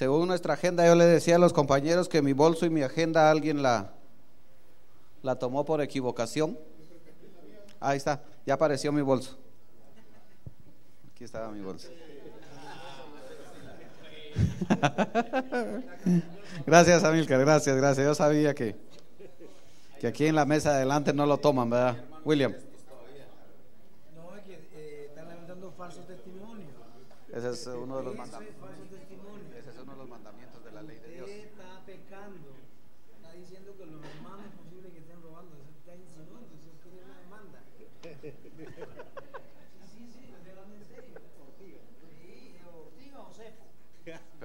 Según nuestra agenda, yo le decía a los compañeros que mi bolso y mi agenda alguien la, la tomó por equivocación. Ahí está, ya apareció mi bolso. Aquí estaba mi bolso. gracias, Amilcar, gracias, gracias. Yo sabía que, que aquí en la mesa adelante no lo toman, ¿verdad? William. No, eh, están falsos testimonios. Ese es uno de los mandatos.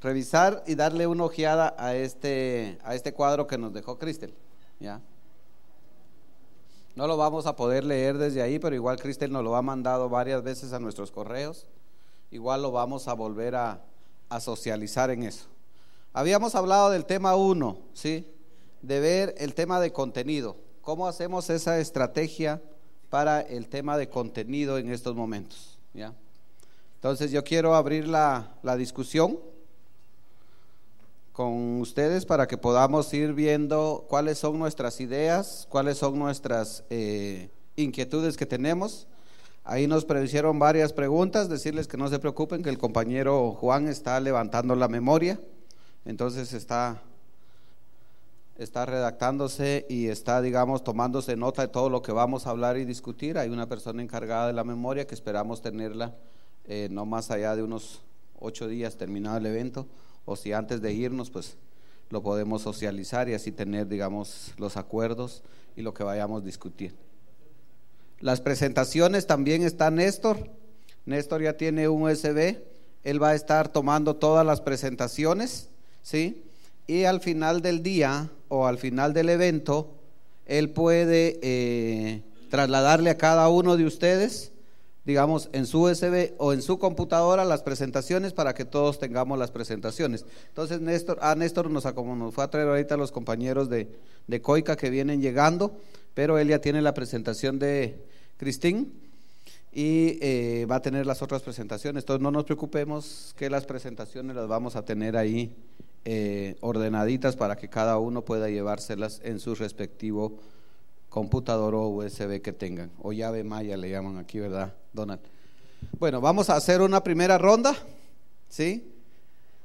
revisar y darle una ojeada a este, a este cuadro que nos dejó Cristel. ¿ya? No lo vamos a poder leer desde ahí, pero igual Cristel nos lo ha mandado varias veces a nuestros correos. Igual lo vamos a volver a, socializar en eso. Habíamos hablado del tema uno, ¿sí? De ver el tema de contenido. ¿Cómo hacemos esa estrategia para el tema de contenido en estos momentos? ¿Ya? Entonces yo quiero abrir la discusión con ustedes para que podamos ir viendo cuáles son nuestras ideas, cuáles son nuestras eh, inquietudes que tenemos. Ahí nos hicieron varias preguntas, decirles que no se preocupen, que el compañero Juan está levantando la memoria, entonces está, está redactándose y está, digamos, tomándose nota de todo lo que vamos a hablar y discutir. Hay una persona encargada de la memoria que esperamos tenerla eh, no más allá de unos ocho días terminado el evento o si antes de irnos, pues lo podemos socializar y así tener, digamos, los acuerdos y lo que vayamos discutiendo. Las presentaciones también está Néstor. Néstor ya tiene un USB. Él va a estar tomando todas las presentaciones, ¿sí? Y al final del día o al final del evento, él puede eh, trasladarle a cada uno de ustedes digamos, en su USB o en su computadora las presentaciones para que todos tengamos las presentaciones. Entonces, Néstor, a ah, Néstor nos, fue a traer ahorita los compañeros de, de COICA que vienen llegando, pero él ya tiene la presentación de Cristín y eh, va a tener las otras presentaciones. Entonces, no nos preocupemos que las presentaciones las vamos a tener ahí eh, ordenaditas para que cada uno pueda llevárselas en su respectivo computador o USB que tengan, o llave maya le llaman aquí, ¿verdad? Donald. Bueno, vamos a hacer una primera ronda, ¿sí?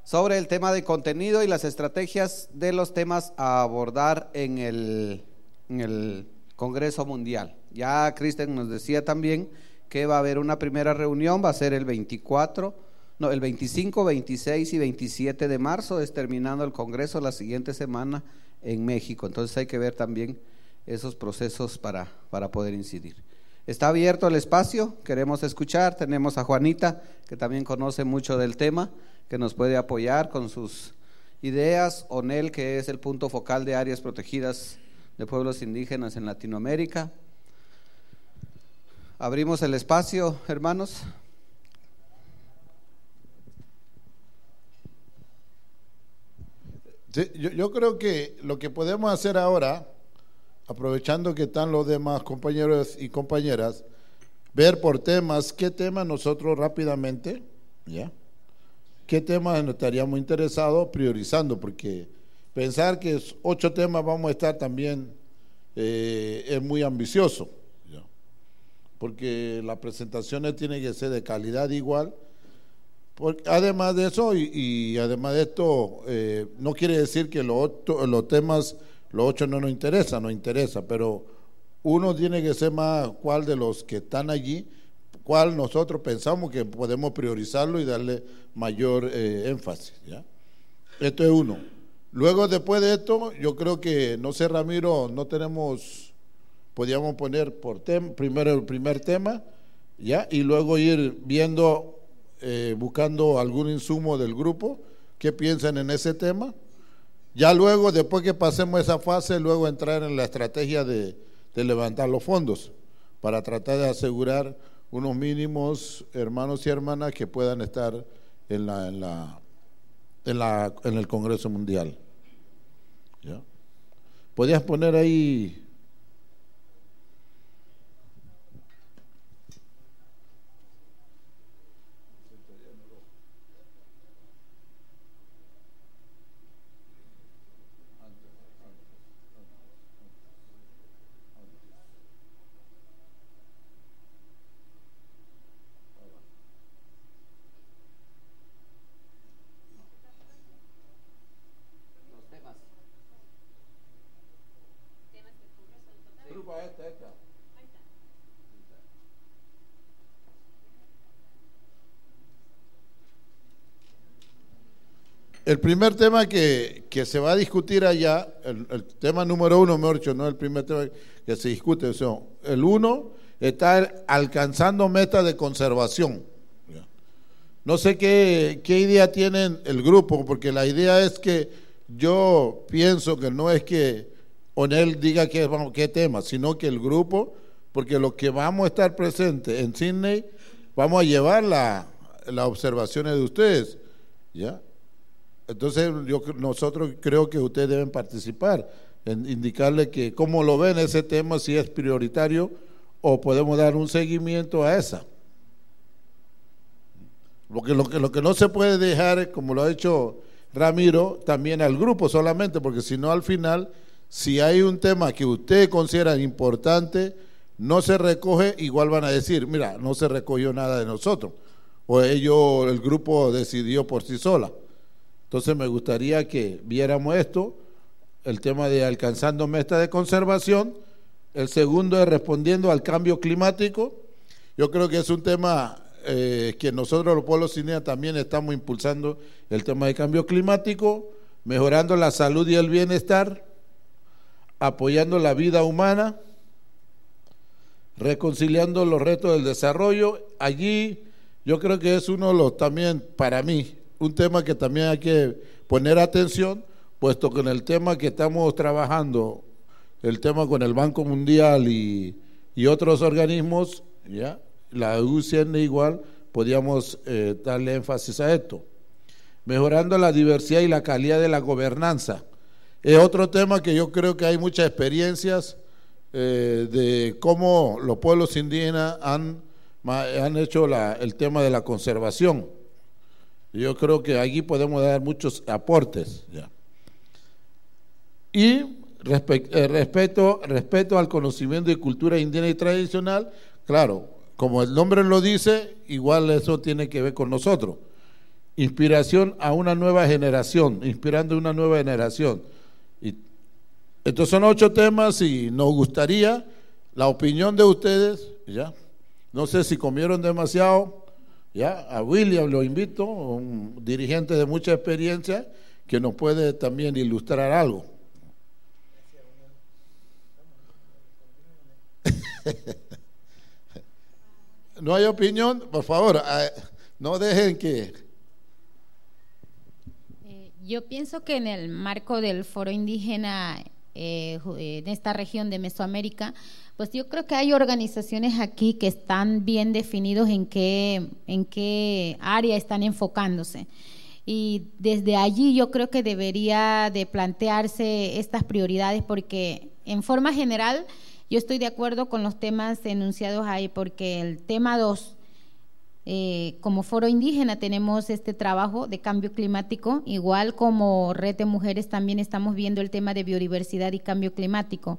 Sobre el tema de contenido y las estrategias de los temas a abordar en el, en el Congreso Mundial. Ya Kristen nos decía también que va a haber una primera reunión, va a ser el 24, no, el 25, 26 y 27 de marzo, es terminando el Congreso la siguiente semana en México. Entonces hay que ver también esos procesos para, para poder incidir. Está abierto el espacio, queremos escuchar. Tenemos a Juanita, que también conoce mucho del tema, que nos puede apoyar con sus ideas. ONEL, que es el punto focal de áreas protegidas de pueblos indígenas en Latinoamérica. Abrimos el espacio, hermanos. yo creo que lo que podemos hacer ahora aprovechando que están los demás compañeros y compañeras, ver por temas, qué temas nosotros rápidamente, ¿ya? ¿Qué temas nos estaríamos interesados priorizando? Porque pensar que ocho temas vamos a estar también eh, es muy ambicioso, porque las presentaciones tienen que ser de calidad igual. Porque además de eso, y, además de esto, eh, no quiere decir que los, los temas los ocho no nos interesa, nos interesa, pero uno tiene que ser más cuál de los que están allí, cuál nosotros pensamos que podemos priorizarlo y darle mayor eh, énfasis. ¿ya? Esto es uno. Luego, después de esto, yo creo que, no sé, Ramiro, no tenemos, podríamos poner por tem, primero el primer tema, ¿ya? Y luego ir viendo, eh, buscando algún insumo del grupo, qué piensan en ese tema. Ya luego, después que pasemos esa fase, luego entrar en la estrategia de, levantar los fondos para tratar de asegurar unos mínimos hermanos y hermanas que puedan estar en el Congreso Mundial. ¿Ya? Podías poner ahí El primer tema que, se va a discutir allá, el, tema número uno, mejor dicho, no el primer tema que se discute, el uno está alcanzando metas de conservación. No sé qué, qué idea tienen el grupo, porque la idea es que yo pienso que no es que Onel diga qué, tema, sino que el grupo, porque los que vamos a estar presentes en Sydney, vamos a llevar las observaciones de ustedes. ¿Ya? Entonces, yo, nosotros creo que ustedes deben participar en indicarle que cómo lo ven ese tema, si es prioritario o podemos dar un seguimiento a esa. Lo que, lo que, no se puede dejar, como lo ha hecho Ramiro, también al grupo solamente, porque si no al final, si hay un tema que ustedes consideran importante, no se recoge, igual van a decir, mira, no se recogió nada de nosotros, o ellos, el grupo decidió por sí sola. Entonces me gustaría que viéramos esto, el tema de alcanzando metas de conservación, el segundo es respondiendo al cambio climático. Yo creo que es un tema eh, que nosotros los pueblos indígenas también estamos impulsando, el tema de cambio climático, mejorando la salud y el bienestar, apoyando la vida humana, reconciliando los retos del desarrollo. Allí yo creo que es uno de los también, para mí, un tema que también hay que poner atención, puesto que en el tema que estamos trabajando, el tema con el Banco Mundial y, y otros organismos, ¿ya? la UCN igual, podríamos eh, darle énfasis a esto. Mejorando la diversidad y la calidad de la gobernanza. Es otro tema que yo creo que hay muchas experiencias eh, de cómo los pueblos indígenas han, hecho el tema de la conservación yo creo que aquí podemos dar muchos aportes. Y respecto eh, respeto, al conocimiento de cultura indígena y tradicional, claro, como el nombre lo dice, igual eso tiene que ver con nosotros. Inspiración a una nueva generación, inspirando a una nueva generación. Y estos son ocho temas y nos gustaría la opinión de ustedes, ¿ya? No sé si comieron demasiado, ¿ya? A William lo invito, un dirigente de mucha experiencia, que nos puede también ilustrar algo. no hay opinión, por favor, no dejen que... Eh, yo pienso que en el marco del foro indígena eh, eh, de en esta región de Mesoamérica pues yo creo que hay organizaciones aquí que están bien definidos en qué, en qué área están enfocándose. Y desde allí yo creo que debería de plantearse estas prioridades porque en forma general yo estoy de acuerdo con los temas enunciados ahí porque el tema dos, eh, como foro indígena tenemos este trabajo de cambio climático, igual como red de mujeres también estamos viendo el tema de biodiversidad y cambio climático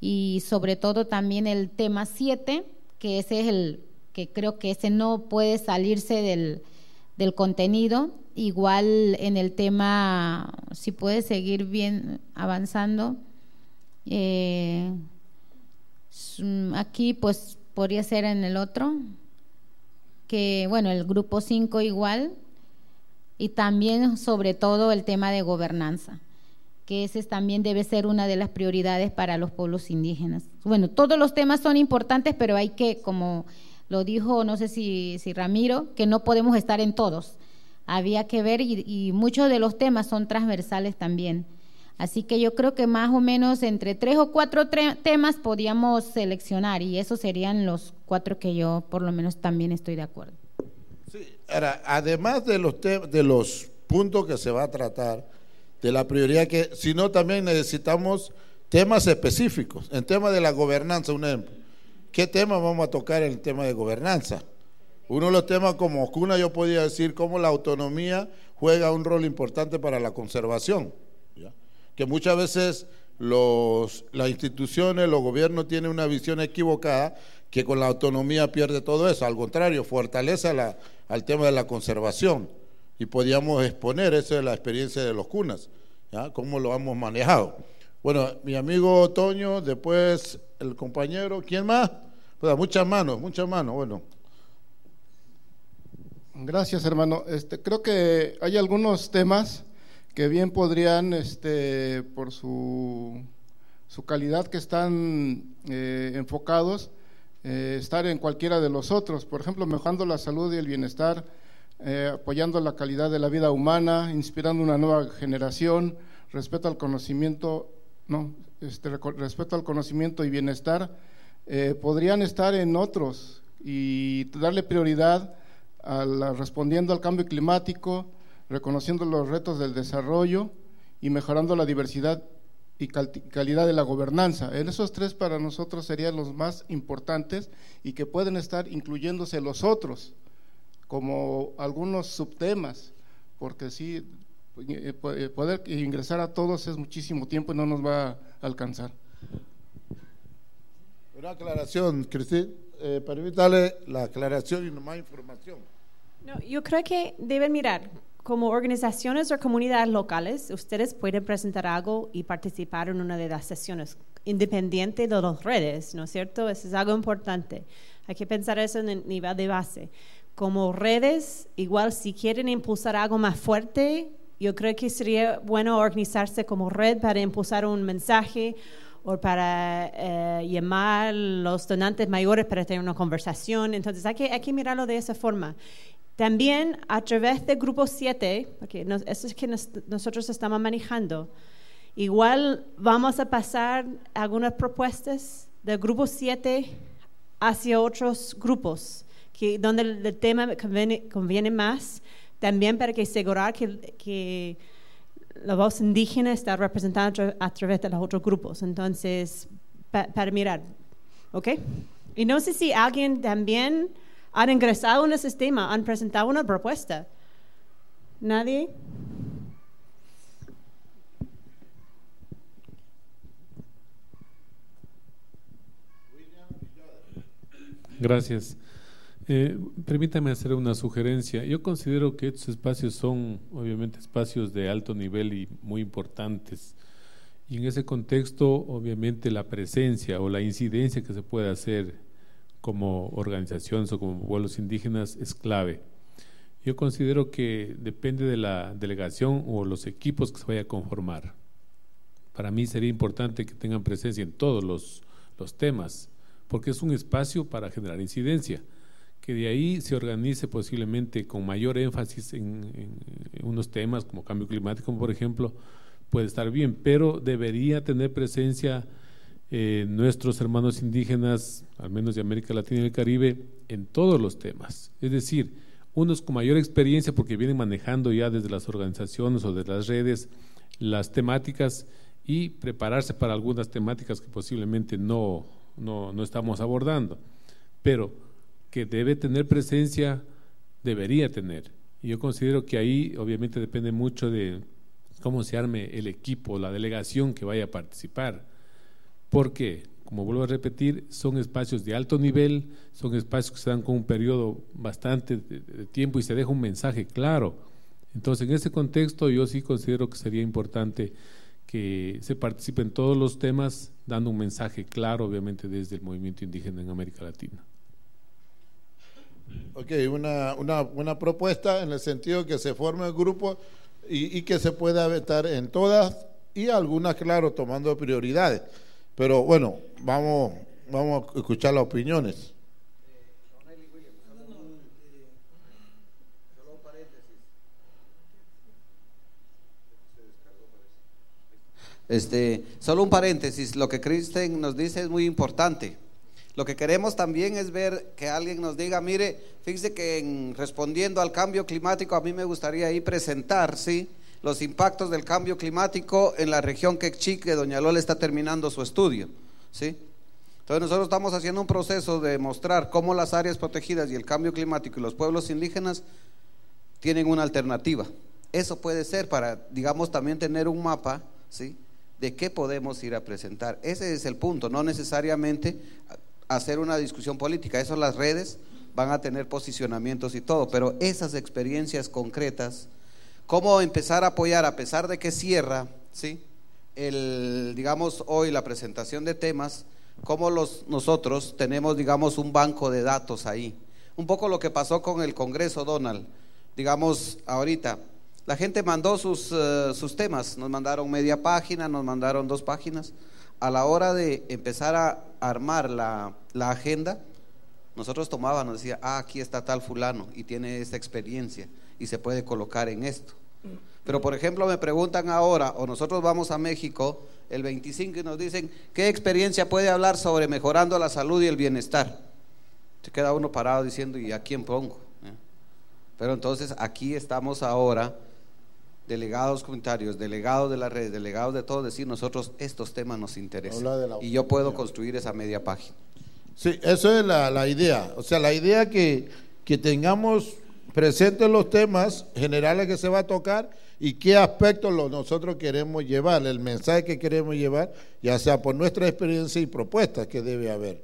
y sobre todo también el tema 7, que ese es el que creo que ese no puede salirse del, del contenido. Igual en el tema, si puede seguir bien avanzando, eh, aquí pues podría ser en el otro, que bueno, el grupo 5 igual, y también sobre todo el tema de gobernanza que ese también debe ser una de las prioridades para los pueblos indígenas. Bueno, todos los temas son importantes, pero hay que, como lo dijo, no sé si, si Ramiro, que no podemos estar en todos. Había que ver y, muchos de los temas son transversales también. Así que yo creo que más o menos entre tres o cuatro temas podíamos seleccionar y esos serían los cuatro que yo por lo menos también estoy de acuerdo. Sí, además de los, de los puntos que se va a tratar, de la prioridad que, sino también necesitamos temas específicos. En tema de la gobernanza, un ejemplo. ¿Qué tema vamos a tocar en el tema de gobernanza? Uno de los temas como cuna yo podía decir cómo la autonomía juega un rol importante para la conservación, que muchas veces los, las instituciones, los gobiernos tienen una visión equivocada que con la autonomía pierde todo eso, al contrario, fortalece la, al tema de la conservación y podíamos exponer eso de la experiencia de los cunas, ¿ya? cómo lo hemos manejado. Bueno, mi amigo Toño, después el compañero, ¿quién más? Pues muchas manos, muchas manos, bueno. Gracias, hermano. Este, creo que hay algunos temas que bien podrían, este, por su, su calidad que están eh, enfocados, eh, estar en cualquiera de los otros. Por ejemplo, mejorando la salud y el bienestar eh, apoyando la calidad de la vida humana, inspirando una nueva generación, respeto al conocimiento, no, este, respeto al conocimiento y bienestar, eh, podrían estar en otros y darle prioridad a respondiendo al cambio climático, reconociendo los retos del desarrollo y mejorando la diversidad y calidad de la gobernanza. En esos tres para nosotros serían los más importantes y que pueden estar incluyéndose los otros como algunos subtemas, porque sí, eh, eh, poder ingresar a todos es muchísimo tiempo y no nos va a alcanzar. Una aclaración, Cristina, eh, permítale la aclaración y más información. yo creo que deben mirar, como organizaciones o comunidades locales, ustedes pueden presentar algo y participar en una de las sesiones, independiente de las redes, ¿no es cierto? Eso es algo importante. Hay que pensar eso en el nivel de base como redes, igual si quieren impulsar algo más fuerte, yo creo que sería bueno organizarse como red para impulsar un mensaje o para eh, llamar los donantes mayores para tener una conversación. Entonces hay que, mirarlo de esa forma. También a través de Grupo 7, porque eso es que nosotros estamos manejando, igual vamos a pasar algunas propuestas del Grupo 7 hacia otros grupos donde el, tema conviene, más, también para que asegurar que, la voz indígena está representada a través de los otros grupos. Entonces, para mirar, ¿ok? Y no sé si alguien también ha ingresado en el sistema, han presentado una propuesta. ¿Nadie? Gracias. Eh, permítame hacer una sugerencia. Yo considero que estos espacios son obviamente espacios de alto nivel y muy importantes. Y en ese contexto, obviamente, la presencia o la incidencia que se puede hacer como organizaciones o como pueblos indígenas es clave. Yo considero que depende de la delegación o los equipos que se vaya a conformar. Para mí sería importante que tengan presencia en todos los temas, porque es un espacio para generar incidencia que de ahí se organice posiblemente con mayor énfasis en, unos temas como cambio climático, por ejemplo, puede estar bien, pero debería tener presencia eh, nuestros hermanos indígenas, al menos de América Latina y el Caribe, en todos los temas. Es decir, unos con mayor experiencia porque vienen manejando ya desde las organizaciones o de las redes las temáticas y prepararse para algunas temáticas que posiblemente no, no estamos abordando. Pero que debe tener presencia, debería tener. Y yo considero que ahí obviamente depende mucho de cómo se arme el equipo, la delegación que vaya a participar. Porque, como vuelvo a repetir, son espacios de alto nivel, son espacios que se dan con un periodo bastante de, tiempo y se deja un mensaje claro. Entonces, en ese contexto yo sí considero que sería importante que se participe en todos los temas, dando un mensaje claro, obviamente, desde el movimiento indígena en América Latina. Ok, una, una, una propuesta en el sentido que se forme el grupo y, y que se pueda vetar en todas y algunas, claro, tomando prioridades. Pero bueno, vamos, vamos a escuchar las opiniones. Este, solo un paréntesis, lo que Kristen nos dice es muy importante. Lo que queremos también es ver que alguien nos diga, mire, fíjese que respondiendo al cambio climático, a mí me gustaría ahí presentar, ¿sí? Los impactos del cambio climático en la región Quechí, que Doña Lola está terminando su estudio, ¿sí? Entonces nosotros estamos haciendo un proceso de mostrar cómo las áreas protegidas y el cambio climático y los pueblos indígenas tienen una alternativa. Eso puede ser para, digamos, también tener un mapa, ¿sí? de qué podemos ir a presentar. Ese es el punto, no necesariamente hacer una discusión política. Eso las redes van a tener posicionamientos y todo, pero esas experiencias concretas, cómo empezar a apoyar a pesar de que cierra, ¿sí? El, digamos, hoy la presentación de temas, cómo los, nosotros tenemos, digamos, un banco de datos ahí. Un poco lo que pasó con el Congreso, Donald, digamos, ahorita. La gente mandó sus, eh, sus temas, nos mandaron media página, nos mandaron dos páginas a la hora de empezar a armar la, la agenda, nosotros tomábamos, decía, ah, aquí está tal fulano y tiene esta experiencia y se puede colocar en esto. Pero por ejemplo me preguntan ahora, o nosotros vamos a México el 25 y nos dicen, ¿qué experiencia puede hablar sobre mejorando la salud y el bienestar? Se queda uno parado diciendo, ¿y a quién pongo? ¿eh? Pero entonces aquí estamos ahora delegados comunitarios, delegados de la red, delegados de todo, decir nosotros estos temas nos interesan. Y yo puedo construir esa media página. Sí, eso es la, idea. O sea, la idea que, que tengamos presentes los temas generales que se va a tocar y qué aspectos nosotros queremos llevar, el mensaje que queremos llevar, ya sea por nuestra experiencia y propuestas que debe haber.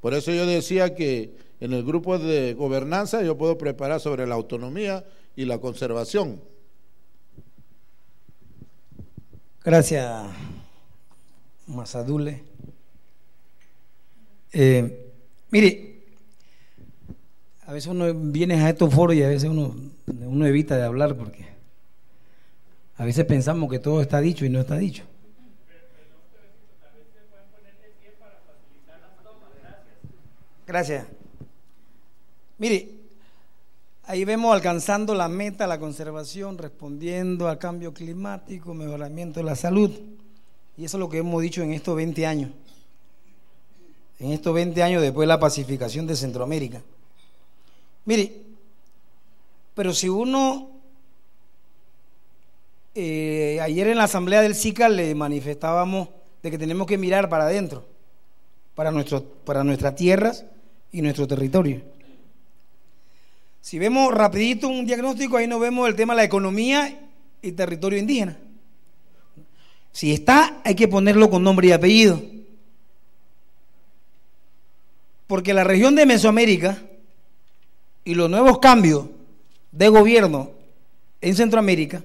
Por eso yo decía que en el grupo de gobernanza yo puedo preparar sobre la autonomía y la conservación, Gracias, Masadule. Eh, mire, a veces uno viene a estos foros y a veces uno, uno evita de hablar porque a veces pensamos que todo está dicho y no está dicho. Gracias. Mire, Ahí vemos alcanzando la meta, la conservación, respondiendo al cambio climático, mejoramiento de la salud. Y eso es lo que hemos dicho en estos 20 años. En estos 20 años después de la pacificación de Centroamérica. Mire, pero si uno, eh, ayer en la asamblea del SICA le manifestábamos de que tenemos que mirar para adentro, para, nuestro, para nuestras tierras y nuestro territorio. Si vemos rapidito un diagnóstico, ahí nos vemos el tema de la economía y territorio indígena. Si está, hay que ponerlo con nombre y apellido. Porque la región de Mesoamérica y los nuevos cambios de gobierno en Centroamérica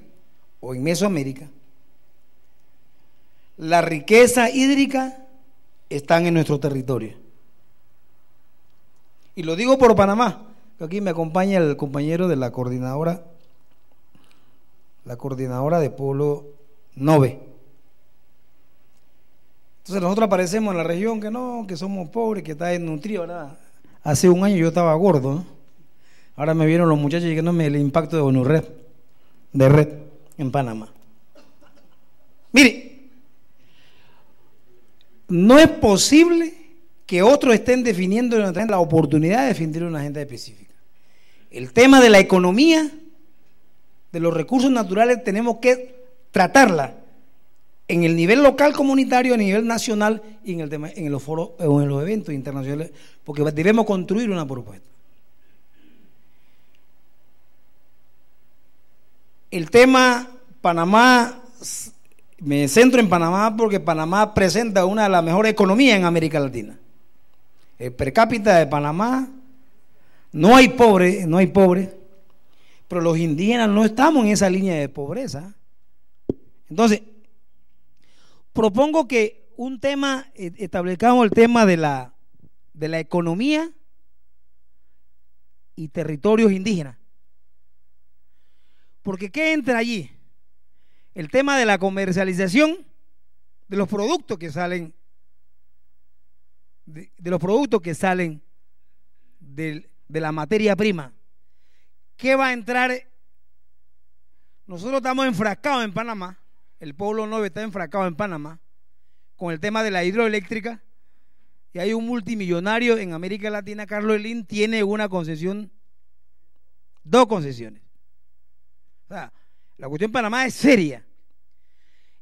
o en Mesoamérica, la riqueza hídrica está en nuestro territorio. Y lo digo por Panamá Aquí me acompaña el compañero de la coordinadora, la coordinadora de Pueblo 9. Entonces nosotros aparecemos en la región que no, que somos pobres, que está desnutrido. hace un año yo estaba gordo. Ahora me vieron los muchachos llegándome el impacto de Bonurred, de Red, en Panamá. Mire, no es posible que otros estén definiendo la oportunidad de definir una agenda específica el tema de la economía, de los recursos naturales, tenemos que tratarla en el nivel local comunitario, a nivel nacional y en, el, en los foros en los eventos internacionales, porque debemos construir una propuesta. El tema Panamá, me centro en Panamá porque Panamá presenta una de las mejores economías en América Latina. El per cápita de Panamá no hay pobre, no hay pobre, pero los indígenas no estamos en esa línea de pobreza. Entonces, propongo que un tema, e, establezcamos el tema de la, de la economía y territorios indígenas. Porque ¿qué entra allí? El tema de la comercialización de los productos que salen, de los productos que salen del, de la materia prima. ¿Qué va a entrar? Nosotros estamos enfrascados en Panamá, el pueblo 9 está enfrascado en Panamá, con el tema de la hidroeléctrica. Y hay un multimillonario en América Latina, Carlos Elín, tiene una concesión, dos concesiones. O sea, la cuestión en Panamá es seria.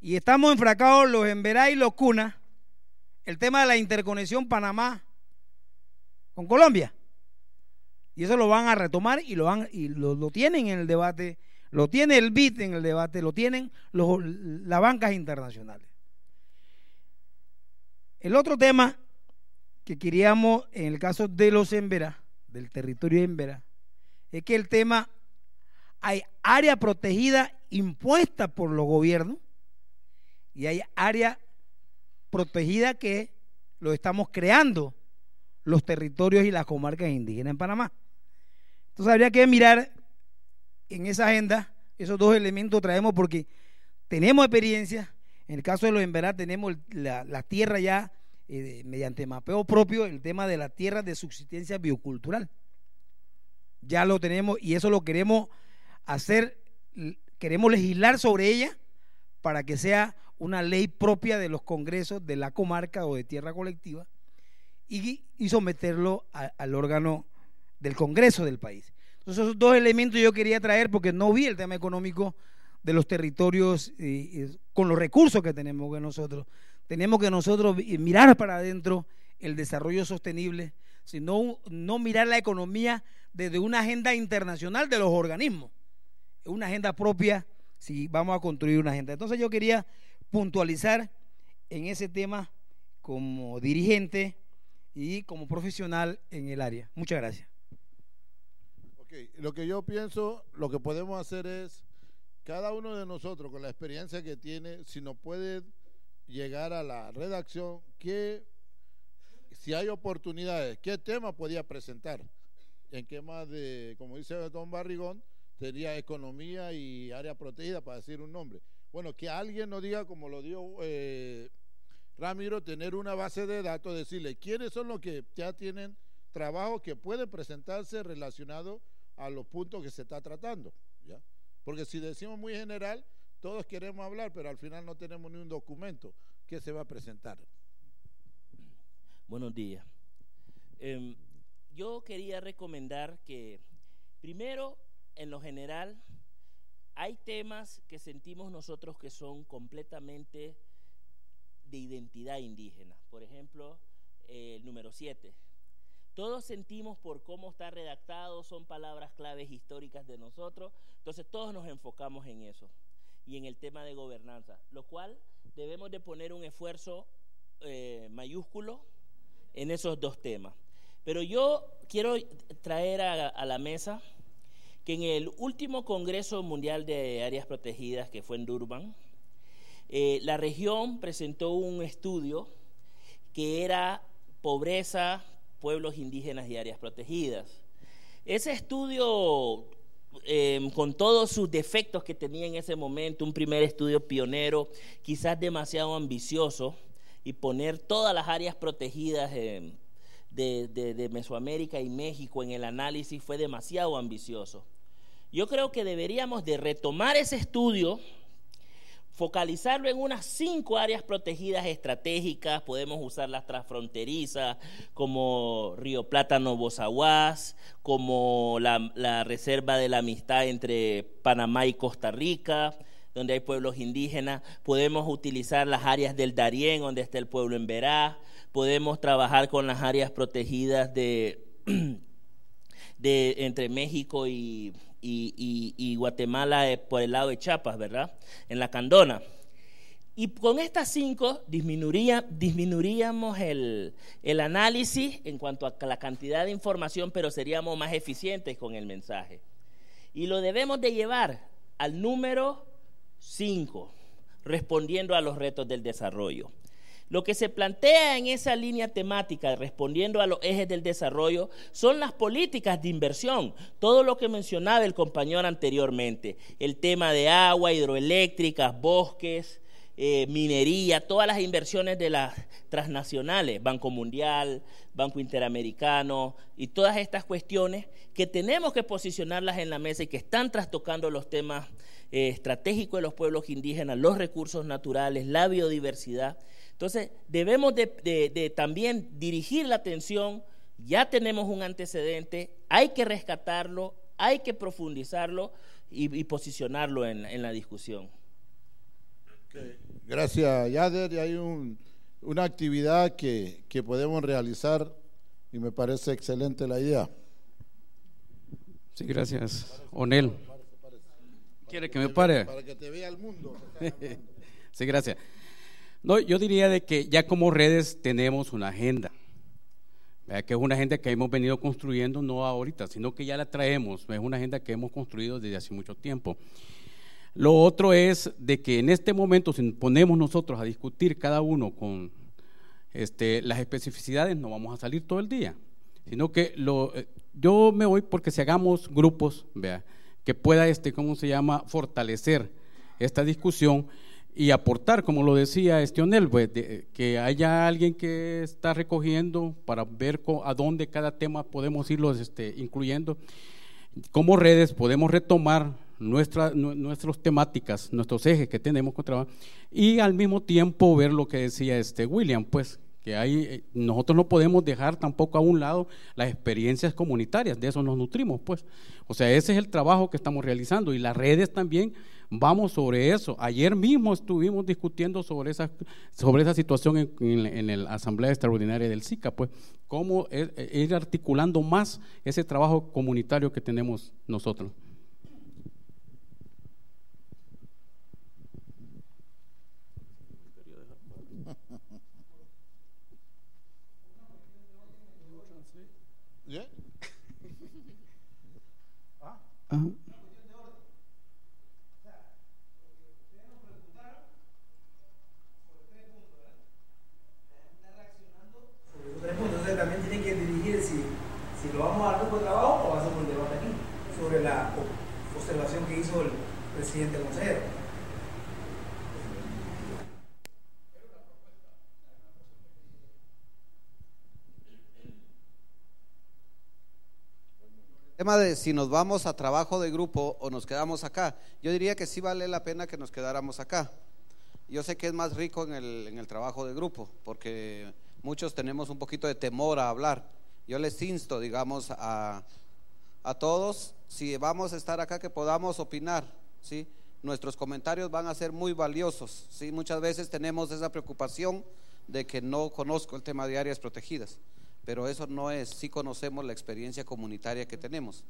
Y estamos enfrascados los Emberá y los Cuna, el tema de la interconexión Panamá con Colombia. Y eso lo van a retomar y lo, van, y lo, tienen en el debate, lo tiene el BIT en el debate, lo tienen las bancas internacionales. El otro tema que queríamos, en el caso de los Embera, del territorio Embera, es que el tema hay área protegida impuesta por los gobiernos y hay área protegida que lo estamos creando los territorios y las comarcas indígenas en Panamá. Entonces habría que mirar en esa agenda esos dos elementos traemos porque tenemos experiencia. En el caso de los Emberá tenemos la, tierra ya eh, mediante mapeo propio, el tema de la tierra de subsistencia biocultural. Ya lo tenemos y eso lo queremos hacer, queremos legislar sobre ella para que sea una ley propia de los congresos de la comarca o de tierra colectiva y, someterlo al órgano del Congreso del país. Entonces esos dos elementos yo quería traer porque no vi el tema económico de los territorios con los recursos que tenemos que nosotros. Tenemos que nosotros mirar para adentro el desarrollo sostenible, sino no mirar la economía desde una agenda internacional de los organismos, una agenda propia si vamos a construir una agenda. Entonces yo quería puntualizar en ese tema como dirigente y como profesional en el área. Muchas gracias. Lo que yo pienso, lo que podemos hacer es, cada uno de nosotros con la experiencia que tiene, si nos puede llegar a la redacción, que si hay oportunidades, qué tema podía presentar, en qué más de, como dice Don Barrigón, sería economía y área protegida, para decir un nombre. Bueno, que alguien nos diga, como lo dio eh, Ramiro, tener una base de datos, decirle quiénes son los que ya tienen trabajo que puede presentarse relacionado a los puntos que se está tratando. ¿ya? Porque si decimos muy general, todos queremos hablar, pero al final no tenemos ni un documento que se va a presentar. Buenos días. Em, yo quería recomendar que, primero, en lo general, hay temas que sentimos nosotros que son completamente de identidad indígena. Por ejemplo, el número 7, todos sentimos por cómo está redactado, son palabras claves históricas de nosotros, entonces todos nos enfocamos en eso y en el tema de gobernanza, lo cual debemos de poner un esfuerzo eh, mayúsculo en esos dos temas. Pero yo quiero traer a, la mesa que en el último Congreso Mundial de Áreas Protegidas, que fue en Durban, eh, la región presentó un estudio que era pobreza, pueblos indígenas y áreas protegidas. Ese estudio, em, con todos sus defectos que tenía en ese momento, un primer estudio pionero, quizás demasiado ambicioso, y poner todas las áreas protegidas em, de, de Mesoamérica y México en el análisis fue demasiado ambicioso. Yo creo que deberíamos de retomar ese estudio focalizarlo en unas cinco áreas protegidas estratégicas, podemos usar las transfronterizas como Río Plátano Bozaguas, como la, reserva de la amistad entre Panamá y Costa Rica donde hay pueblos indígenas, podemos utilizar las áreas del Darién, donde está el pueblo en Verá, podemos trabajar con las áreas protegidas de, de entre México y, y, Guatemala eh, por el lado de Chiapas, ¿verdad? En la Candona. Y con estas cinco disminuiríamos el, análisis en cuanto a la cantidad de información, pero seríamos más eficientes con el mensaje. Y lo debemos de llevar al número cinco, respondiendo a los retos del desarrollo. Lo que se plantea en esa línea temática, respondiendo a los ejes del desarrollo, son las políticas de inversión, todo lo que mencionaba el compañero anteriormente, el tema de agua, hidroeléctricas, bosques, eh, minería, todas las inversiones de las transnacionales, Banco Mundial, Banco Interamericano y todas estas cuestiones que tenemos que posicionarlas en la mesa y que están trastocando los temas eh, estratégicos de los pueblos indígenas, los recursos naturales, la biodiversidad entonces, debemos de, también dirigir la atención, ya tenemos un antecedente, hay que rescatarlo, hay que profundizarlo y, posicionarlo en, la discusión. Gracias, Yader. Y hay una actividad que, que podemos realizar y me parece excelente la idea. Sí, gracias. Onel. ¿Quiere que me pare? Para que te vea el mundo. sí, gracias. No, yo diría de que ya como redes tenemos una agenda, que es una agenda que hemos venido construyendo no ahorita, sino que ya la traemos, es una agenda que hemos construido desde hace mucho tiempo. Lo otro es de que en este momento, si ponemos nosotros a discutir cada uno con este, las especificidades, no vamos a salir todo el día, sino que lo, eh, yo me voy porque si hagamos grupos, vea, que pueda, este, ¿cómo se llama?, fortalecer esta discusión y aportar, como lo decía Estionel, pues, que haya alguien que está recogiendo para ver a dónde cada tema podemos irlos este, incluyendo. Como redes podemos retomar nuestras temáticas, nuestros ejes que tenemos con trabajo y al mismo tiempo ver lo que decía este William, pues que hay, eh, nosotros no podemos dejar tampoco a un lado las experiencias comunitarias, de eso nos nutrimos, pues. O sea, ese es el trabajo que estamos realizando y las redes también vamos sobre eso. Ayer mismo estuvimos discutiendo sobre esa, sobre esa situación en, en, la Asamblea Extraordinaria del SICA, pues cómo ir articulando más ese trabajo comunitario que tenemos nosotros. tema de si nos vamos a trabajo de grupo o nos quedamos acá. Yo diría que sí vale la pena que nos quedáramos acá. Yo sé que es más rico en el, trabajo de grupo, porque muchos tenemos un poquito de temor a hablar. Yo les insto, digamos, a, todos, si vamos a estar acá, que podamos opinar, ¿sí? Nuestros comentarios van a ser muy valiosos, ¿sí? Muchas veces tenemos esa preocupación de que no conozco el tema de áreas protegidas pero eso no es, sí conocemos la experiencia comunitaria que tenemos.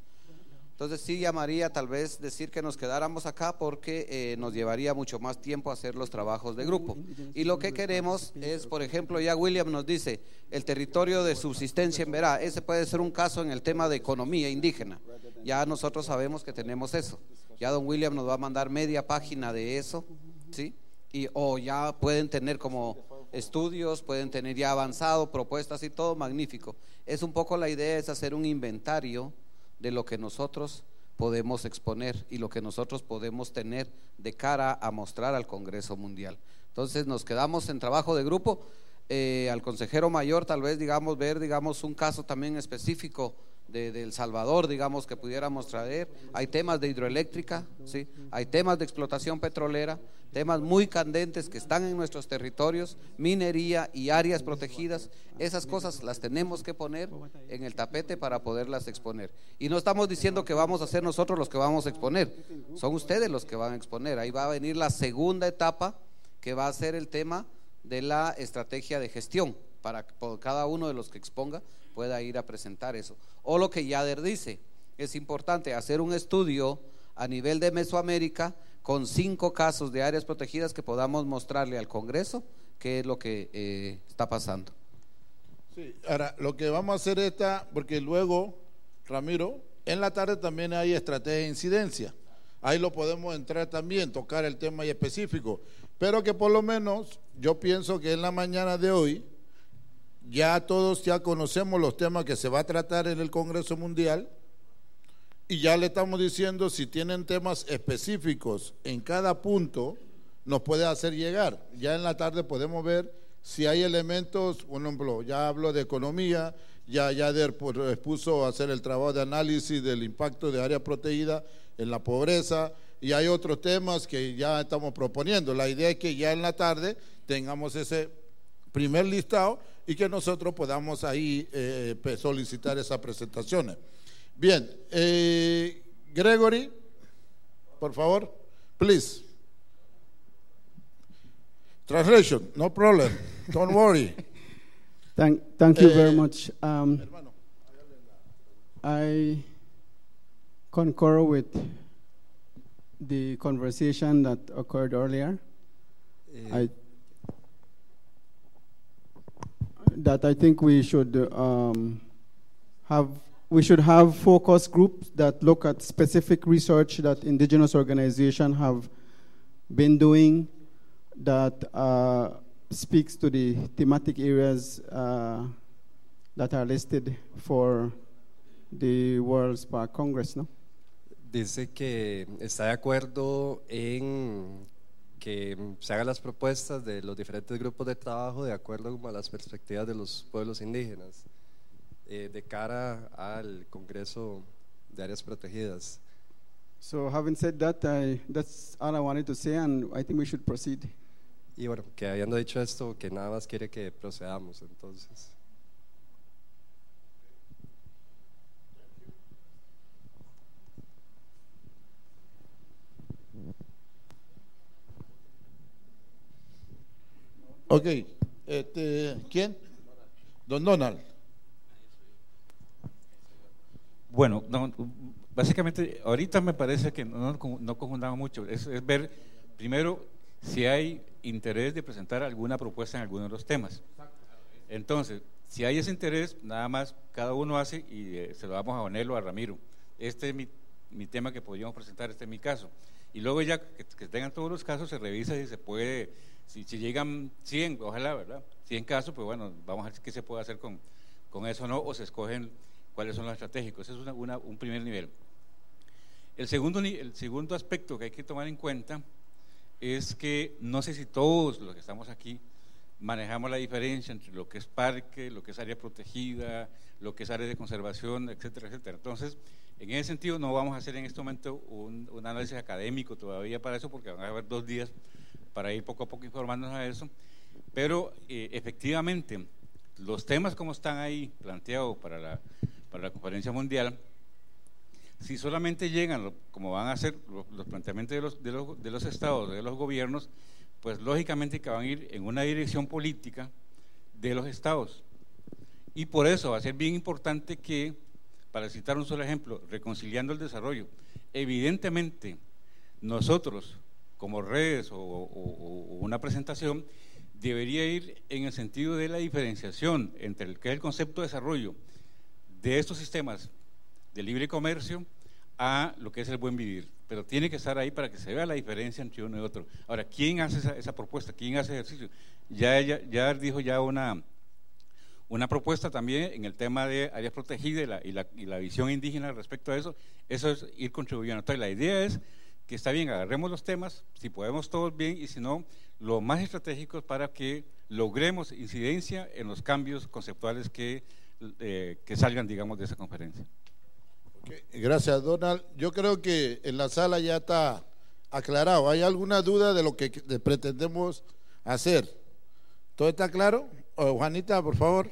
Entonces sí llamaría tal vez decir que nos quedáramos acá porque eh, nos llevaría mucho más tiempo hacer los trabajos de grupo. Y lo que queremos es, por ejemplo, ya William nos dice, el territorio de subsistencia en Verá, ese puede ser un caso en el tema de economía indígena. Ya nosotros sabemos que tenemos eso. Ya don William nos va a mandar media página de eso, ¿sí? Y, o ya pueden tener como estudios, pueden tener ya avanzado, propuestas y todo, magnífico. Es un poco la idea, es hacer un inventario de lo que nosotros podemos exponer y lo que nosotros podemos tener de cara a mostrar al Congreso Mundial. Entonces nos quedamos en trabajo de grupo. Eh, al consejero mayor tal vez digamos ver digamos un caso también específico de, El Salvador, digamos, que pudiéramos traer. Hay temas de hidroeléctrica, ¿sí? hay temas de explotación petrolera, temas muy candentes que están en nuestros territorios, minería y áreas protegidas. Esas cosas las tenemos que poner en el tapete para poderlas exponer. Y no estamos diciendo que vamos a ser nosotros los que vamos a exponer, son ustedes los que van a exponer. Ahí va a venir la segunda etapa que va a ser el tema de la estrategia de gestión para cada uno de los que exponga pueda ir a presentar eso. O lo que Yader dice, es importante hacer un estudio a nivel de Mesoamérica con cinco casos de áreas protegidas que podamos mostrarle al Congreso qué es lo que eh, está pasando. Sí, ahora lo que vamos a hacer está, porque luego, Ramiro, en la tarde también hay estrategia de incidencia. Ahí lo podemos entrar también, tocar el tema y específico. Pero que por lo menos yo pienso que en la mañana de hoy ya todos ya conocemos los temas que se va a tratar en el Congreso Mundial y ya le estamos diciendo si tienen temas específicos en cada punto, nos puede hacer llegar. Ya en la tarde podemos ver si hay elementos, por ejemplo, ya hablo de economía, ya Yader expuso hacer el trabajo de análisis del impacto de área protegida en la pobreza y hay otros temas que ya estamos proponiendo. La idea es que ya en la tarde tengamos ese primer listado y que nosotros podamos ahí eh, pues, solicitar esas presentaciones. Bien, eh, Gregory, por favor, please. Translation, no problem, don't worry. thank, thank you very eh, much. Um, I concur with the conversation that occurred earlier. Eh, that I think we should um, have we should have focus groups that look at specific research that indigenous organizations have been doing that uh, speaks to the thematic areas uh, that are listed for the World Spark Congress, no? Dice que está de acuerdo en que mm, se hagan las propuestas de los diferentes grupos de trabajo de acuerdo a las perspectivas de los pueblos indígenas eh, de cara al Congreso de Áreas Protegidas. So, having said that, that's all I wanted to say, and I think we should proceed. Y bueno, que habiendo dicho esto, que nada más quiere que procedamos, entonces. Ok, este, ¿quién? Don Donald. Bueno, básicamente ahorita me parece que no, no mucho. Es, ver primero si hay interés de presentar alguna propuesta en alguno de los temas. Entonces, si hay ese interés, nada más cada uno hace y eh, se lo damos a Onelo, a Ramiro. Este es mi, mi tema que podríamos presentar, este es mi caso. Y luego ya que, tengan todos los casos, se revisa y se puede si, llegan 100, ojalá, ¿verdad? 100 casos, pues bueno, vamos a ver qué se puede hacer con, con eso, ¿no? O se escogen cuáles son los estratégicos. Ese es un primer nivel. El segundo, el segundo aspecto que hay que tomar en cuenta es que no sé si todos los que estamos aquí manejamos la diferencia entre lo que es parque, lo que es área protegida, lo que es área de conservación, etcétera, etcétera. Entonces, en ese sentido, no vamos a hacer en este momento un, un análisis académico todavía para eso, porque van a haber dos días para ir poco a poco informándonos a eso. Pero eh, efectivamente, los temas como están ahí planteados para la, para la conferencia mundial, si solamente llegan, como van a ser los planteamientos de los, de los estados, de los gobiernos, pues lógicamente que van a ir en una dirección política de los estados. Y por eso va a ser bien importante que, para citar un solo ejemplo, reconciliando el desarrollo, evidentemente nosotros como redes o, una presentación, debería ir en el sentido de la diferenciación entre el el concepto de desarrollo de estos sistemas de libre comercio a lo que es el buen vivir. Pero tiene que estar ahí para que se vea la diferencia entre uno y otro. Ahora, ¿quién hace esa, propuesta? ¿Quién hace ejercicio? Ya, ya, ya dijo ya una, una propuesta también en el tema de áreas protegidas y la, y la visión indígena respecto a eso. Eso es ir contribuyendo. Entonces, la idea es que está bien, agarremos los temas, si podemos todos bien, y si no, lo más estratégicos para que logremos incidencia en los cambios conceptuales que, eh, salgan, digamos, de esa conferencia. Gracias, Donald. Yo creo que en la sala ya está aclarado. ¿Hay alguna duda de lo que pretendemos hacer? ¿Todo está claro? Juanita, por favor.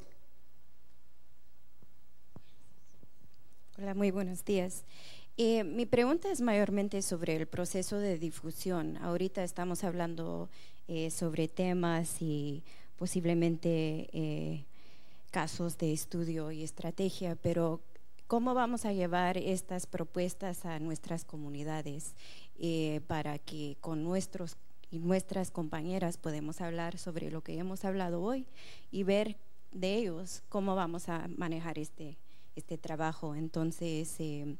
Hola, muy buenos días. Eh, mi pregunta es mayormente sobre el proceso de difusión. Ahorita estamos hablando eh, sobre temas y posiblemente eh, casos de estudio y estrategia, pero ¿cómo vamos a llevar estas propuestas a nuestras comunidades para que con nuestros y nuestras compañeras podemos hablar sobre lo que hemos hablado hoy y ver de ellos cómo vamos a manejar este, este trabajo? Entonces, em,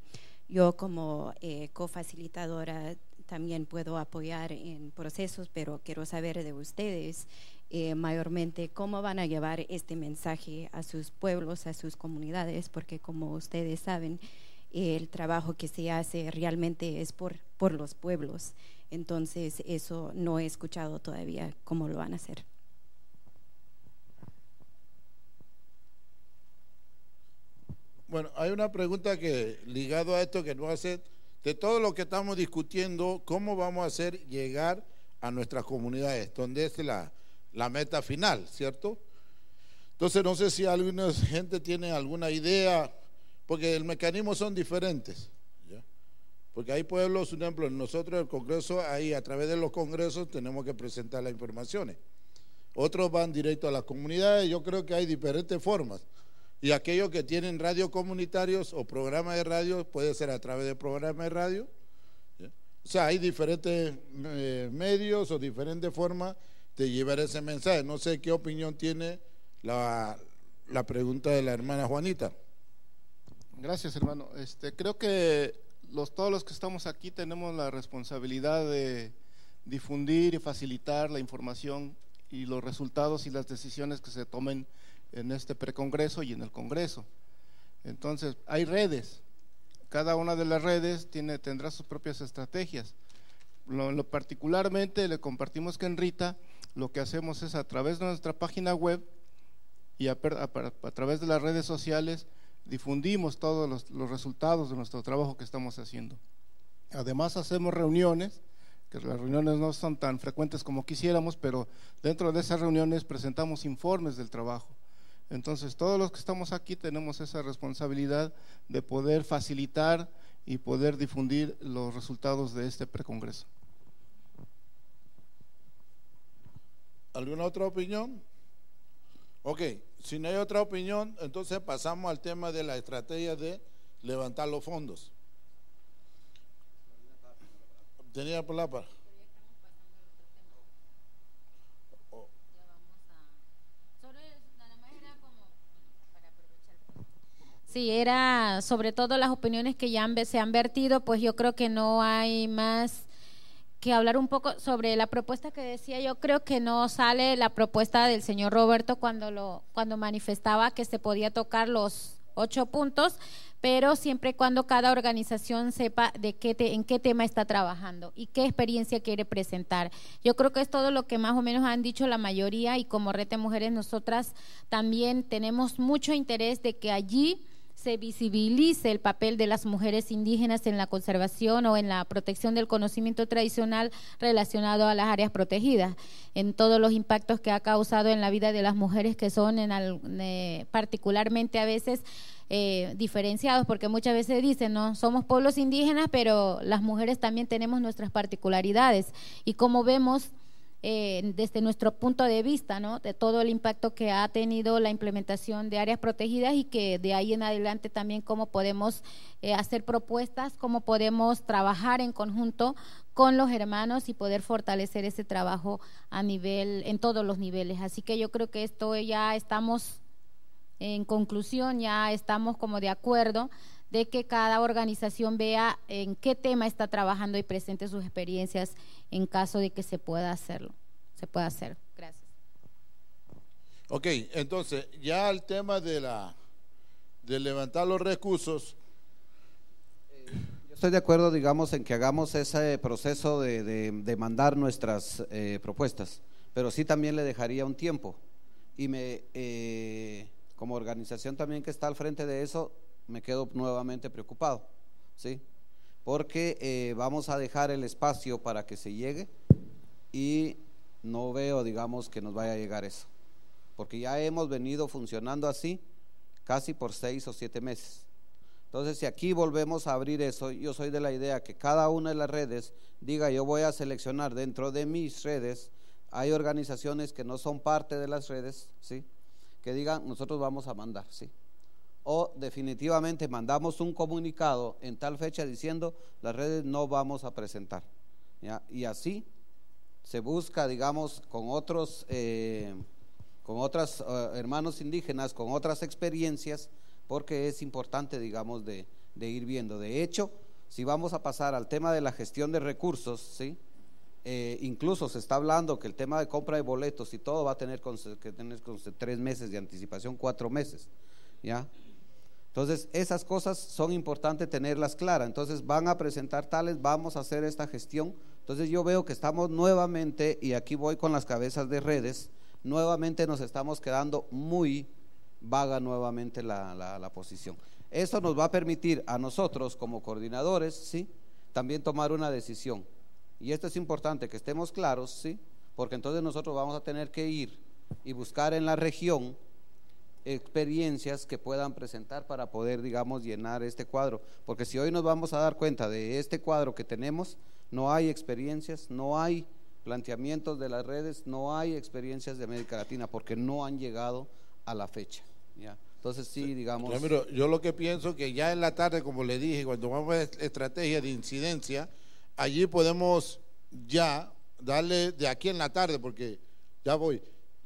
yo como eh, cofacilitadora también puedo apoyar en procesos, pero quiero saber de ustedes eh, mayormente cómo van a llevar este mensaje a sus pueblos, a sus comunidades, porque como ustedes saben, el trabajo que se hace realmente es por, por los pueblos. Entonces, eso no he escuchado todavía cómo lo van a hacer. Bueno, hay una pregunta que ligado a esto que no hace, de todo lo que estamos discutiendo, ¿cómo vamos a hacer llegar a nuestras comunidades? Donde es la, meta final, ¿cierto? Entonces no sé si alguna gente tiene alguna idea, porque el mecanismo son diferentes. ¿ya? Porque hay pueblos, un ejemplo, nosotros el Congreso, ahí a través de los congresos tenemos que presentar las informaciones. Otros van directo a las comunidades, yo creo que hay diferentes formas. Y aquellos que tienen radio comunitarios o programas de radio, puede ser a través de programas de radio. O sea, hay diferentes eh, medios o diferentes formas de llevar ese mensaje. No sé qué opinión tiene la, la pregunta de la hermana Juanita. Gracias, hermano. Este, creo que los, todos los que estamos aquí tenemos la responsabilidad de difundir y facilitar la información y los resultados y las decisiones que se tomen en este precongreso y en el Congreso. Entonces, hay redes. Cada una de las redes tiene, tendrá sus propias estrategias. Lo, particularmente le compartimos que en Rita lo que hacemos es a través de nuestra página web y a, través de las redes sociales difundimos todos los resultados de nuestro trabajo que estamos haciendo. Además hacemos reuniones que las reuniones no son tan frecuentes como quisiéramos, pero dentro de esas reuniones presentamos informes del trabajo. Entonces, todos los que estamos aquí tenemos esa responsabilidad de poder facilitar y poder difundir los resultados de este precongreso. ¿Alguna otra opinión? Ok, si no hay otra opinión, entonces pasamos al tema de la estrategia de levantar los fondos. Tenía palabra. Sí, era sobre todo las opiniones que ya se han vertido, pues yo creo que no hay más que hablar un poco sobre la propuesta que decía, yo creo que no sale la propuesta del señor Roberto cuando cuando manifestaba que se podía tocar los ocho puntos, pero siempre y cuando cada organización sepa de qué en qué tema está trabajando y qué experiencia quiere presentar. Yo creo que es todo lo que más o menos han dicho la mayoría y como Rete Mujeres nosotras también tenemos mucho interés de que allí se visibilice el papel de las mujeres indígenas en la conservación o en la protección del conocimiento tradicional relacionado a las áreas protegidas, en todos los impactos que ha causado en la vida de las mujeres que son en eh, particularmente a veces eh, diferenciados, porque muchas veces dicen, no, somos pueblos indígenas, pero las mujeres también tenemos nuestras particularidades. Y como vemos eh, desde nuestro punto de vista, ¿no? De todo el impacto que ha tenido la implementación de áreas protegidas y que de ahí en adelante también cómo podemos eh, hacer propuestas, cómo podemos trabajar en conjunto con los hermanos y poder fortalecer ese trabajo a nivel, en todos los niveles. Así que yo creo que esto ya estamos en conclusión, ya estamos como de acuerdo de que cada organización vea en qué tema está trabajando y presente sus experiencias en caso de que se pueda hacerlo, se pueda hacer. Gracias. Ok, entonces ya el tema de la de levantar los recursos. Eh, yo estoy de acuerdo, digamos, en que hagamos ese proceso de, de, mandar nuestras eh, propuestas, pero sí también le dejaría un tiempo. Y me, eh, como organización también que está al frente de eso, me quedo nuevamente preocupado, ¿sí? Porque eh, vamos a dejar el espacio para que se llegue y no veo, digamos, que nos vaya a llegar eso. Porque ya hemos venido funcionando así casi por seis o siete meses. Entonces, si aquí volvemos a abrir eso, yo soy de la idea que cada una de las redes diga, yo voy a seleccionar dentro de mis redes, hay organizaciones que no son parte de las redes, ¿sí? Que digan, nosotros vamos a mandar, ¿sí? o definitivamente mandamos un comunicado en tal fecha diciendo las redes no vamos a presentar. Y así se busca, digamos, con otros, eh, con otros eh, hermanos indígenas, con otras experiencias, porque es importante, digamos, de, ir viendo. De hecho, si vamos a pasar al tema de la gestión de recursos, ¿sí? Eh, incluso se está hablando que el tema de compra de boletos y todo va a tener que tener tres meses de anticipación, cuatro meses, ¿ya? Entonces, esas cosas son importantes tenerlas claras. Entonces, van a presentar tales, vamos a hacer esta gestión. Entonces, yo veo que estamos nuevamente, y aquí voy con las cabezas de redes, nuevamente nos estamos quedando muy vaga nuevamente la, posición. Eso nos va a permitir a nosotros como coordinadores, ¿sí? También tomar una decisión. Y esto es importante, que estemos claros, ¿sí? Porque entonces nosotros vamos a tener que ir y buscar en la región experiencias que puedan presentar para poder, digamos, llenar este cuadro. Porque si hoy nos vamos a dar cuenta de este cuadro que tenemos, no hay experiencias, no hay planteamientos de las redes, no hay experiencias de América Latina, porque no han llegado a la fecha. ¿ya? Entonces sí, digamos... yo lo que pienso que ya en la tarde, como le dije, cuando vamos a estrategia de incidencia, allí podemos ya darle de aquí en la tarde, porque ya voy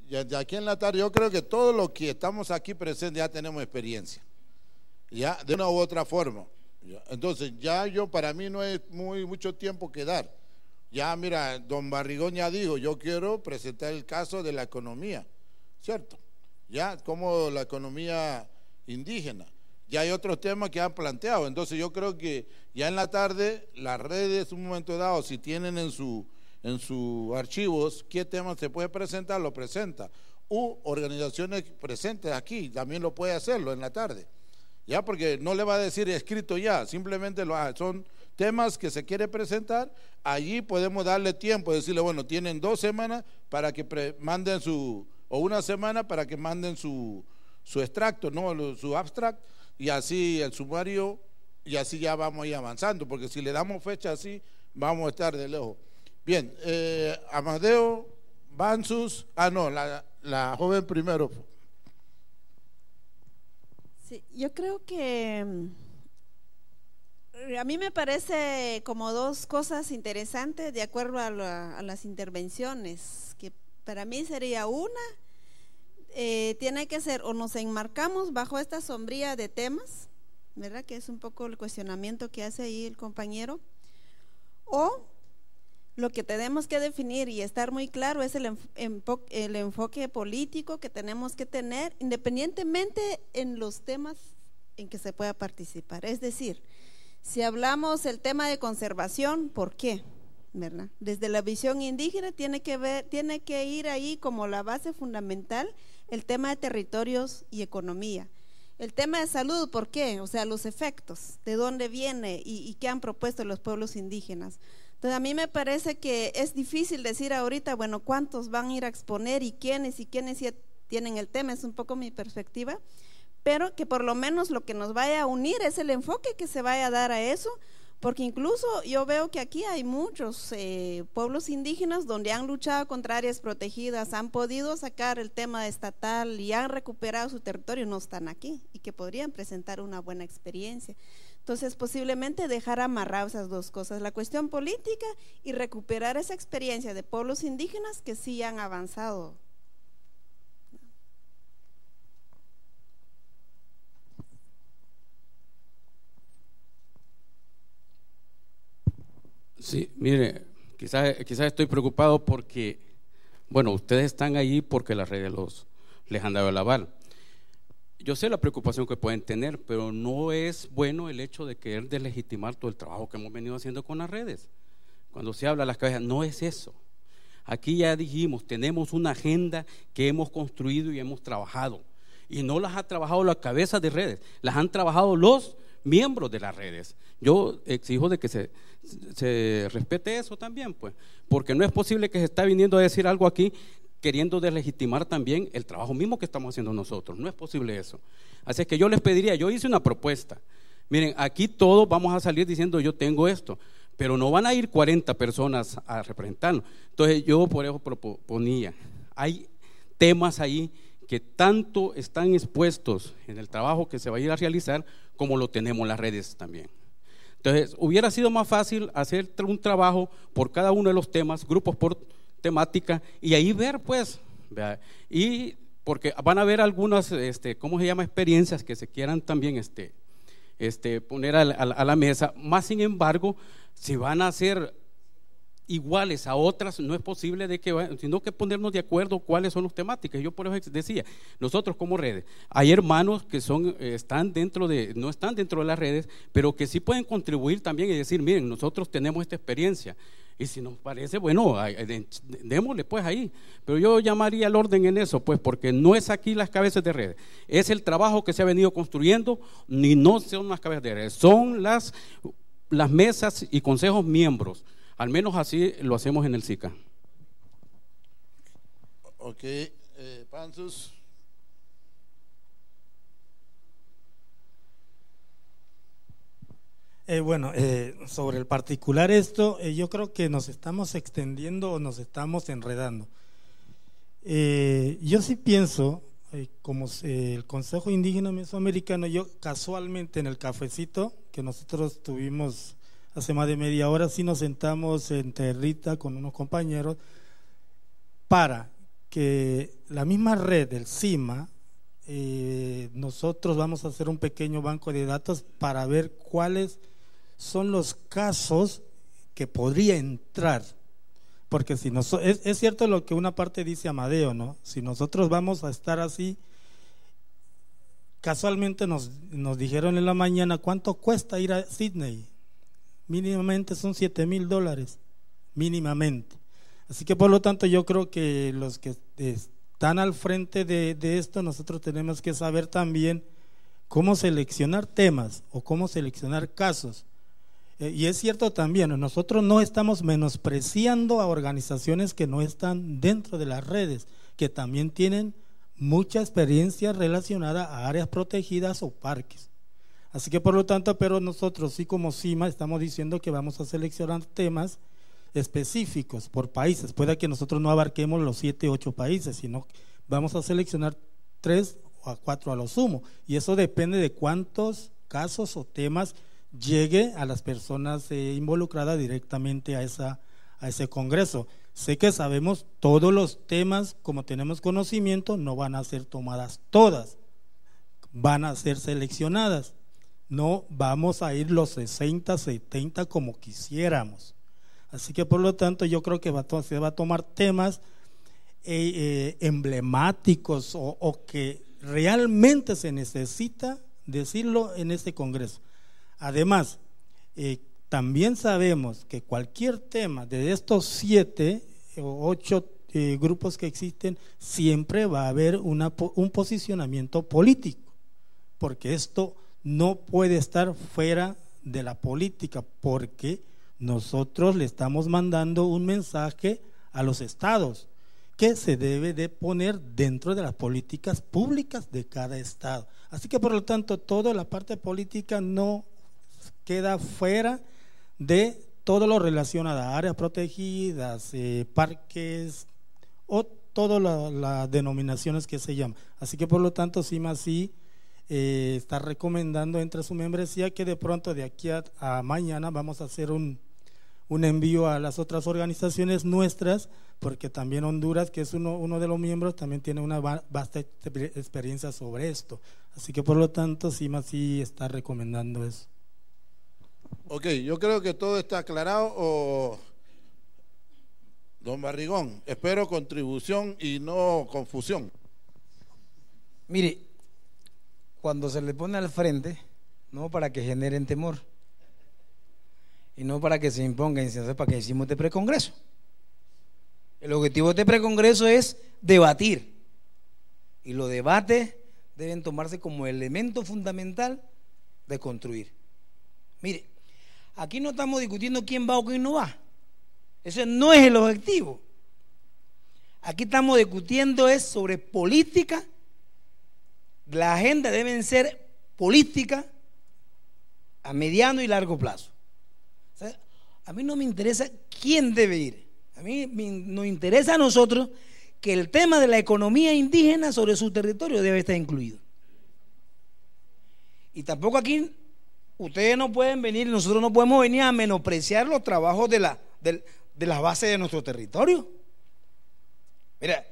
de aquí en la tarde, yo creo que todos los que estamos aquí presentes ya tenemos experiencia, ya de una u otra forma. Entonces, ya yo para mí no es muy mucho tiempo que dar. Ya mira, don Barrigón ya dijo, yo quiero presentar el caso de la economía, ¿cierto? Ya como la economía indígena. Ya hay otros temas que han planteado. Entonces yo creo que ya en la tarde las redes, un momento dado, si tienen en su en sus archivos qué temas se puede presentar, lo presenta. U organizaciones presentes aquí también lo puede hacerlo en la tarde. Ya, porque no le va a decir escrito ya, simplemente lo, son temas que se quiere presentar. Allí podemos darle tiempo, decirle, bueno, tienen dos semanas para que manden su, o una semana para que manden su, su extracto, ¿no? su abstract, y así el sumario, y así ya vamos a ir avanzando, porque si le damos fecha así, vamos a estar de lejos. Bien, eh, Amadeo, Bansus, ah no, la, joven primero. Sí, yo creo que mm, a mí me parece como dos cosas interesantes de acuerdo a, las intervenciones, que para mí sería una, eh, tiene que ser o nos enmarcamos bajo esta sombría de temas, ¿verdad? Que es un poco el cuestionamiento que hace ahí el compañero, o lo que tenemos que definir y estar muy claro es el, enfoque político que tenemos que tener independientemente en los temas en que se pueda participar. Es decir, si hablamos el tema de conservación, ¿por qué? Desde la visión indígena tiene que ver, tiene que ir ahí como la base fundamental el tema de territorios y economía. El tema de salud, ¿por qué? O sea, los efectos, de dónde viene y qué han propuesto los pueblos indígenas. Entonces a mí me parece que es difícil decir ahorita, bueno, cuántos van a ir a exponer y quiénes y quiénes tienen el tema, es un poco mi perspectiva, pero que por lo menos lo que nos vaya a unir es el enfoque que se vaya a dar a eso, porque incluso yo veo que aquí hay muchos eh, pueblos indígenas donde han luchado contra áreas protegidas, han podido sacar el tema estatal y han recuperado su territorio, y no están aquí y que podrían presentar una buena experiencia. Entonces, posiblemente dejar amarradas esas dos cosas, la cuestión política y recuperar esa experiencia de pueblos indígenas que sí han avanzado. Sí, mire, quizás quizá estoy preocupado porque, bueno, ustedes están allí porque las redes los, les han dado el aval yo sé la preocupación que pueden tener, pero no es bueno el hecho de querer deslegitimar todo el trabajo que hemos venido haciendo con las redes. Cuando se habla de las cabezas, no es eso. Aquí ya dijimos, tenemos una agenda que hemos construido y hemos trabajado. Y no las ha trabajado la cabeza de redes, las han trabajado los miembros de las redes. Yo exijo de que se, se respete eso también, pues, porque no es posible que se está viniendo a decir algo aquí queriendo deslegitimar también el trabajo mismo que estamos haciendo nosotros. No es posible eso. Así es que yo les pediría, yo hice una propuesta. Miren, aquí todos vamos a salir diciendo yo tengo esto, pero no van a ir 40 personas a representarnos. Entonces yo por eso proponía, hay temas ahí que tanto están expuestos en el trabajo que se va a ir a realizar como lo tenemos en las redes también. Entonces, hubiera sido más fácil hacer un trabajo por cada uno de los temas, grupos por temática y ahí ver, pues, y porque van a haber algunas, este, ¿cómo se llama? Experiencias que se quieran también este, este, poner a la, mesa. Más sin embargo, si van a ser iguales a otras, no es posible de que, sino que ponernos de acuerdo cuáles son los temáticas. Yo por eso decía, nosotros como redes, hay hermanos que son, están dentro de, no están dentro de las redes, pero que sí pueden contribuir también y decir, miren, nosotros tenemos esta experiencia. Y si nos parece, bueno, démosle pues ahí. Pero yo llamaría el orden en eso, pues, porque no es aquí las cabezas de redes. Es el trabajo que se ha venido construyendo, ni no son las cabezas de redes, son las, las mesas y consejos miembros. Al menos así lo hacemos en el SICA. Ok, eh, Eh, bueno, eh, sobre el particular esto, eh, yo creo que nos estamos extendiendo o nos estamos enredando. yo sí pienso, como el Consejo Indígena Mesoamericano, yo casualmente en el cafecito que nosotros tuvimos hace más de media hora, sí nos sentamos en Territa con unos compañeros para que la misma red del CIMA, nosotros vamos a hacer un pequeño banco de datos para ver cuáles son los casos que podría entrar. Porque si es, cierto lo que una parte dice Amadeo, ¿no? Si nosotros vamos a estar así, casualmente nos, nos dijeron en la mañana cuánto cuesta ir a Sydney. Mínimamente son 7 mil dólares, mínimamente. Así que por lo tanto yo creo que los que están al frente de, de esto, nosotros tenemos que saber también cómo seleccionar temas o cómo seleccionar casos eh, y es cierto también, nosotros no estamos menospreciando a organizaciones que no están dentro de las redes, que también tienen mucha experiencia relacionada a áreas protegidas o parques. Así que por lo tanto, pero nosotros sí como CIMA estamos diciendo que vamos a seleccionar temas específicos por países. Puede que nosotros no abarquemos los siete, ocho países, sino vamos a seleccionar tres o cuatro a lo sumo. Y eso depende de cuántos casos o temas llegue a las personas eh, involucradas directamente a, esa, a ese Congreso. Sé que sabemos todos los temas, como tenemos conocimiento, no van a ser tomadas todas, van a ser seleccionadas. No vamos a ir los 60, 70 como quisiéramos. Así que por lo tanto yo creo que va se va a tomar temas eh, eh, emblemáticos o, o que realmente se necesita decirlo en este Congreso. Además, eh, también sabemos que cualquier tema de estos siete eh, o ocho eh, grupos que existen, siempre va a haber un posicionamiento político, porque esto no puede estar fuera de la política, porque nosotros le estamos mandando un mensaje a los estados que se debe de poner dentro de las políticas públicas de cada estado. Así que por lo tanto, toda la parte política no queda fuera de todo lo relacionado a áreas protegidas, eh, parques o todas las denominaciones que se llaman. Así que por lo tanto, CIMA sí eh, está recomendando entre su membresía que de pronto de aquí a, mañana vamos a hacer un, envío a las otras organizaciones nuestras, porque también Honduras, que es uno, uno de los miembros, también tiene una vasta experiencia sobre esto. Así que por lo tanto, CIMA sí está recomendando eso. Ok, yo creo que todo está aclarado. O... Don Barrigón, espero contribución y no confusión. Mire, cuando se le pone al frente, no para que generen temor y no para que se impongan, sino para que hicimos este precongreso. El objetivo de este precongreso es debatir y los debates deben tomarse como elemento fundamental de construir. Mire, Aquí no estamos discutiendo quién va o quién no va. Ese no es el objetivo. Aquí estamos discutiendo es sobre política. La agenda deben ser política a mediano y largo plazo. a mí no me interesa quién debe ir. A mí nos interesa a nosotros que el tema de la economía indígena sobre su territorio debe estar incluido. Y tampoco aquí ustedes no pueden venir, nosotros no podemos venir a menospreciar los trabajos de la, bases de de nuestro territorio. Mira,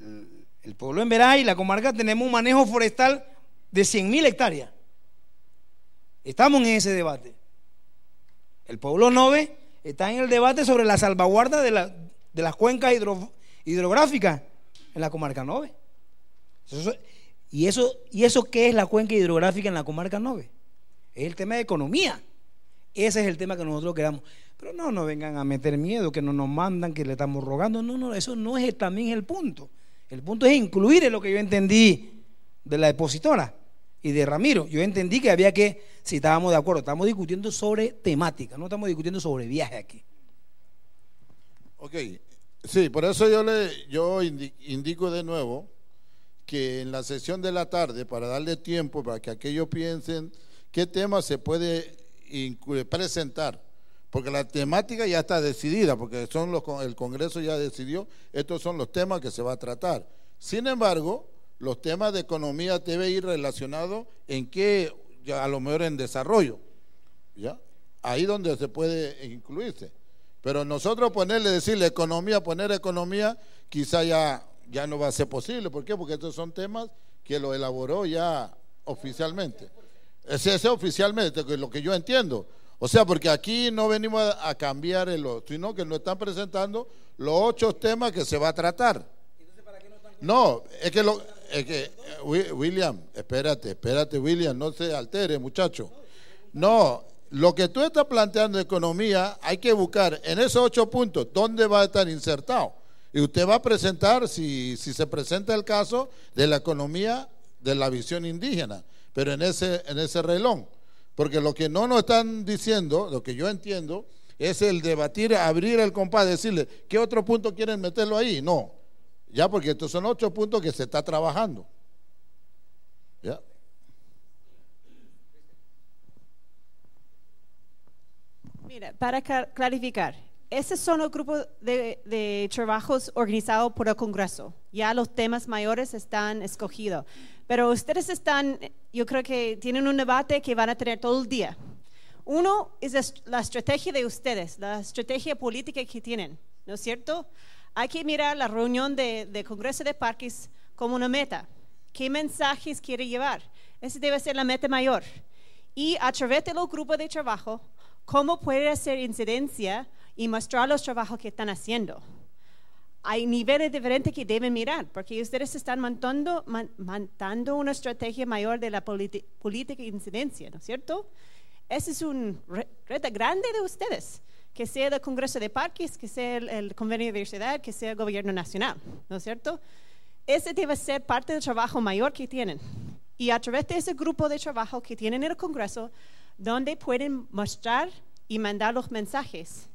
el, pueblo en Verá y la comarca tenemos un manejo forestal de 100.000 hectáreas. Estamos en ese debate. El pueblo Nove está en el debate sobre la salvaguarda de, la, las cuencas hidrográficas en la comarca Nove. ¿y, eso, ¿Y eso qué es la cuenca hidrográfica en la comarca Nove? es el tema de economía. Ese es el tema que nosotros queramos. Pero no nos vengan a meter miedo, que no nos mandan, que le estamos rogando. No, no, eso no es también el punto. El punto es incluir lo que yo entendí de la depositora y de Ramiro. Yo entendí que había que, si estábamos de acuerdo, estamos discutiendo sobre temática, no estamos discutiendo sobre viaje aquí. Ok, sí, por eso yo le yo indico de nuevo que en la sesión de la tarde, para darle tiempo, para que aquellos piensen qué tema se puede presentar, porque la temática ya está decidida, porque son los, el Congreso ya decidió, estos son los temas que se va a tratar. Sin embargo, los temas de economía debe ir relacionados en qué, a lo mejor en desarrollo, ¿ya? Ahí donde se puede incluirse. Pero nosotros ponerle, decirle economía, poner economía, quizá ya, ya no va a ser posible. ¿Por qué? Porque estos son temas que lo elaboró ya oficialmente. Ese eh, es oficialmente, lo que yo entiendo. O sea, porque aquí no venimos a, cambiar el otro, sino que nos están presentando los ocho temas que se va a tratar. no, es que, lo, es que eh, William, espérate, espérate William, no se altere muchacho. No, lo que tú estás planteando de economía, hay que buscar en esos ocho puntos dónde va a estar insertado. Y usted va a presentar, si, si se presenta el caso, de la economía de la visión indígena pero en ese, en ese reloj. Porque lo que no nos están diciendo, lo que yo entiendo, es el debatir, abrir el compás, decirle, ¿qué otro punto quieren meterlo ahí? No, ya porque estos son ocho puntos que se está trabajando. Mira, para clarificar, esos son los grupos de trabajos organizados por el Congreso. Ya los temas mayores están escogidos. Pero ustedes están, yo creo que tienen un debate que van a tener todo el día. Uno es la estrategia de ustedes, la estrategia política que tienen, ¿no es cierto? Hay que mirar la reunión de, Congreso de Parques como una meta. ¿Qué mensajes quiere llevar? Esa debe ser la meta mayor. Y a través de los grupos de trabajo, ¿cómo puede hacer incidencia y mostrar los trabajos que están haciendo? hay niveles diferentes que deben mirar, porque ustedes están montando una estrategia mayor de la política e incidencia, ¿no es cierto? Ese es un reto grande de ustedes, que sea el Congreso de Parques, que sea el, Convenio de Diversidad, que sea el Gobierno Nacional, ¿no es cierto? Ese debe ser parte del trabajo mayor que tienen. Y a través de ese grupo de trabajo que tienen en el Congreso, donde pueden mostrar y mandar los mensajes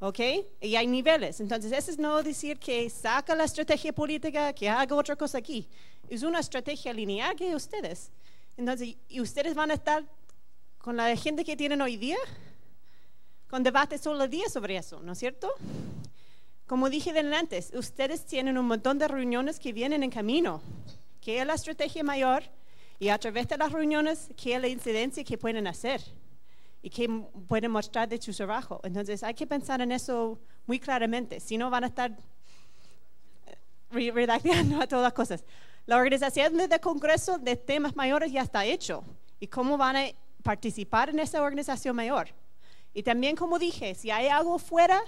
¿ok? Y hay niveles. Entonces, eso es no decir que saca la estrategia política, que haga otra cosa aquí. Es una estrategia lineal que ustedes. Entonces, y ustedes van a estar con la gente que tienen hoy día, con debates solo los día sobre eso, ¿no es cierto? Como dije antes, ustedes tienen un montón de reuniones que vienen en camino, ¿qué es la estrategia mayor y a través de las reuniones, ¿qué es la incidencia que pueden hacer y que pueden mostrar de su trabajo. Entonces hay que pensar en eso muy claramente, si no van a estar eh, redactando a todas las cosas. La organización de Congreso de temas mayores ya está hecho y cómo van a participar en esa organización mayor. Y también, como dije, si hay algo fuera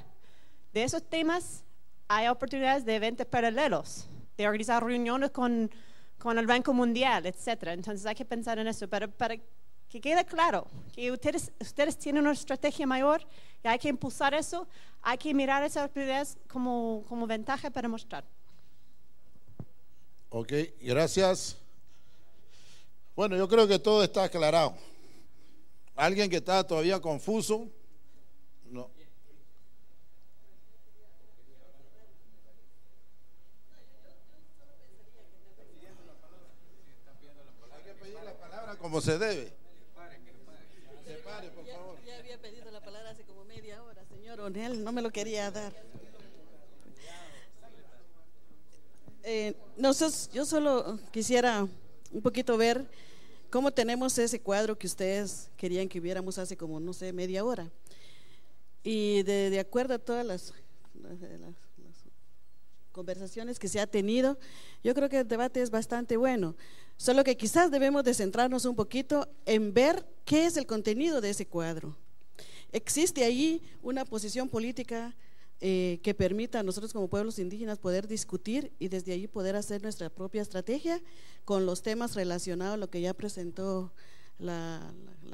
de esos temas, hay oportunidades de eventos paralelos, de organizar reuniones con, con el Banco Mundial, etc. Entonces hay que pensar en eso, pero para que quede claro que ustedes, ustedes tienen una estrategia mayor y hay que impulsar eso, hay que mirar esas prioridades como, ventaja para mostrar. Ok, gracias. Bueno, yo creo que todo está aclarado. ¿Alguien que está todavía confuso? No. Como se debe. él, no me lo quería dar. Eh, yo solo quisiera un poquito ver cómo tenemos ese cuadro que ustedes querían que viéramos hace como, no sé, media hora. Y de, acuerdo a todas las, las, conversaciones que se ha tenido, yo creo que el debate es bastante bueno. Solo que quizás debemos de centrarnos un poquito en ver qué es el contenido de ese cuadro. Existe ahí una posición política eh, que permita a nosotros como pueblos indígenas poder discutir y desde allí poder hacer nuestra propia estrategia con los temas relacionados a lo que ya presentó la,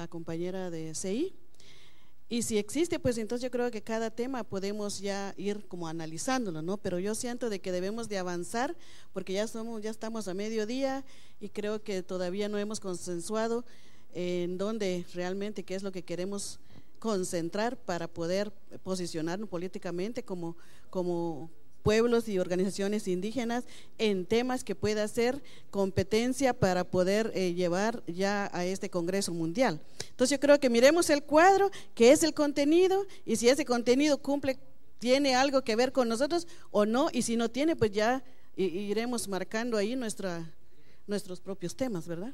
compañera de CI. Y si existe, pues entonces yo creo que cada tema podemos ya ir como analizándolo, ¿no? Pero yo siento de que debemos de avanzar porque ya somos, ya estamos a mediodía y creo que todavía no hemos consensuado en dónde realmente qué es lo que queremos concentrar para poder posicionarnos políticamente como, como pueblos y organizaciones indígenas en temas que pueda ser competencia para poder eh, llevar ya a este Congreso Mundial. Entonces yo creo que miremos el cuadro, que es el contenido, y si ese contenido cumple, tiene algo que ver con nosotros o no, y si no tiene, pues ya iremos marcando ahí nuestra, nuestros propios temas, ¿verdad?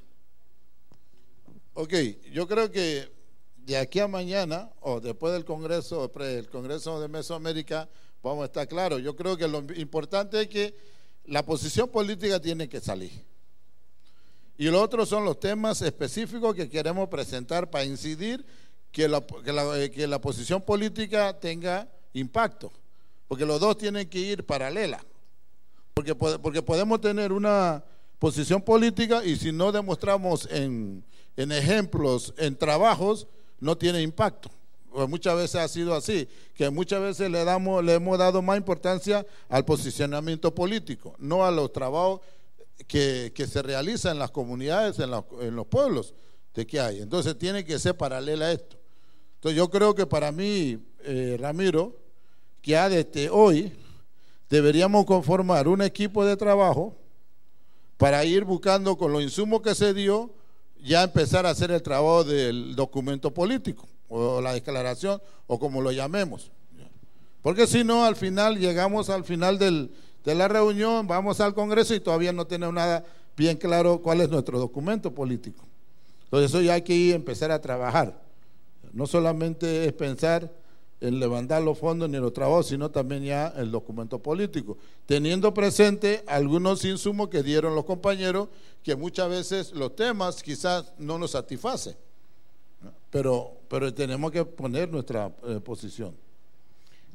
Ok, yo creo que de aquí a mañana o después del Congreso, el Congreso de Mesoamérica, vamos a estar claros. Yo creo que lo importante es que la posición política tiene que salir. Y lo otro son los temas específicos que queremos presentar para incidir que la, eh, posición política tenga impacto. Porque los dos tienen que ir paralela. Porque, porque podemos tener una posición política y si no demostramos en, en ejemplos, en trabajos, no tiene impacto. Pues muchas veces ha sido así, que muchas veces le, damos, le hemos dado más importancia al posicionamiento político, no a los trabajos que, se realizan en las comunidades, en, en los pueblos de que hay. Entonces tiene que ser paralela a esto. Entonces yo creo que para mí, eh, Ramiro, que ya desde hoy deberíamos conformar un equipo de trabajo para ir buscando con los insumos que se dio, ya empezar a hacer el trabajo del documento político o la declaración o como lo llamemos. Porque si no, al final llegamos al final de la reunión, vamos al Congreso y todavía no tenemos nada bien claro cuál es nuestro documento político. Entonces eso ya hay que empezar a trabajar. No solamente es pensar el levantar los fondos ni los trabajos, sino también ya el documento político, teniendo presente algunos insumos que dieron los compañeros, que muchas veces los temas quizás no nos satisfacen, pero, pero tenemos que poner nuestra eh, posición.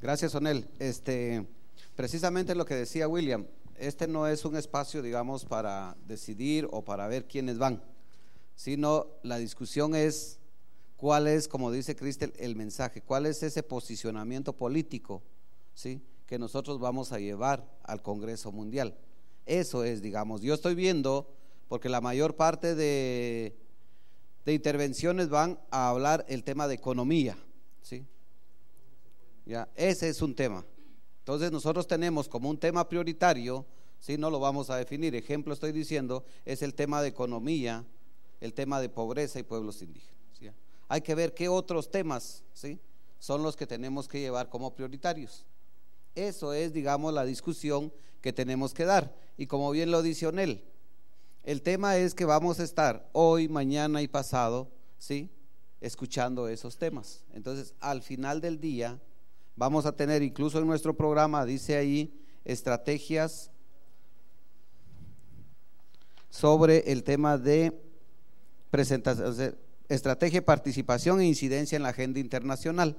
Gracias, Onel. Este, precisamente lo que decía William, este no es un espacio, digamos, para decidir o para ver quiénes van, sino la discusión es cuál es, como dice Cristel, el mensaje, cuál es ese posicionamiento político ¿sí? que nosotros vamos a llevar al Congreso Mundial. Eso es, digamos, yo estoy viendo, porque la mayor parte de, intervenciones van a hablar el tema de economía. ¿sí? Ya, ese es un tema. Entonces nosotros tenemos como un tema prioritario, ¿sí? no lo vamos a definir, ejemplo estoy diciendo, es el tema de economía, el tema de pobreza y pueblos indígenas hay que ver qué otros temas ¿sí? son los que tenemos que llevar como prioritarios. Eso es, digamos, la discusión que tenemos que dar. Y como bien lo dice Onel, el tema es que vamos a estar hoy, mañana y pasado, ¿sí? Escuchando esos temas. Entonces, al final del día, vamos a tener, incluso en nuestro programa, dice ahí, estrategias sobre el tema de presentación estrategia de participación e incidencia en la agenda internacional.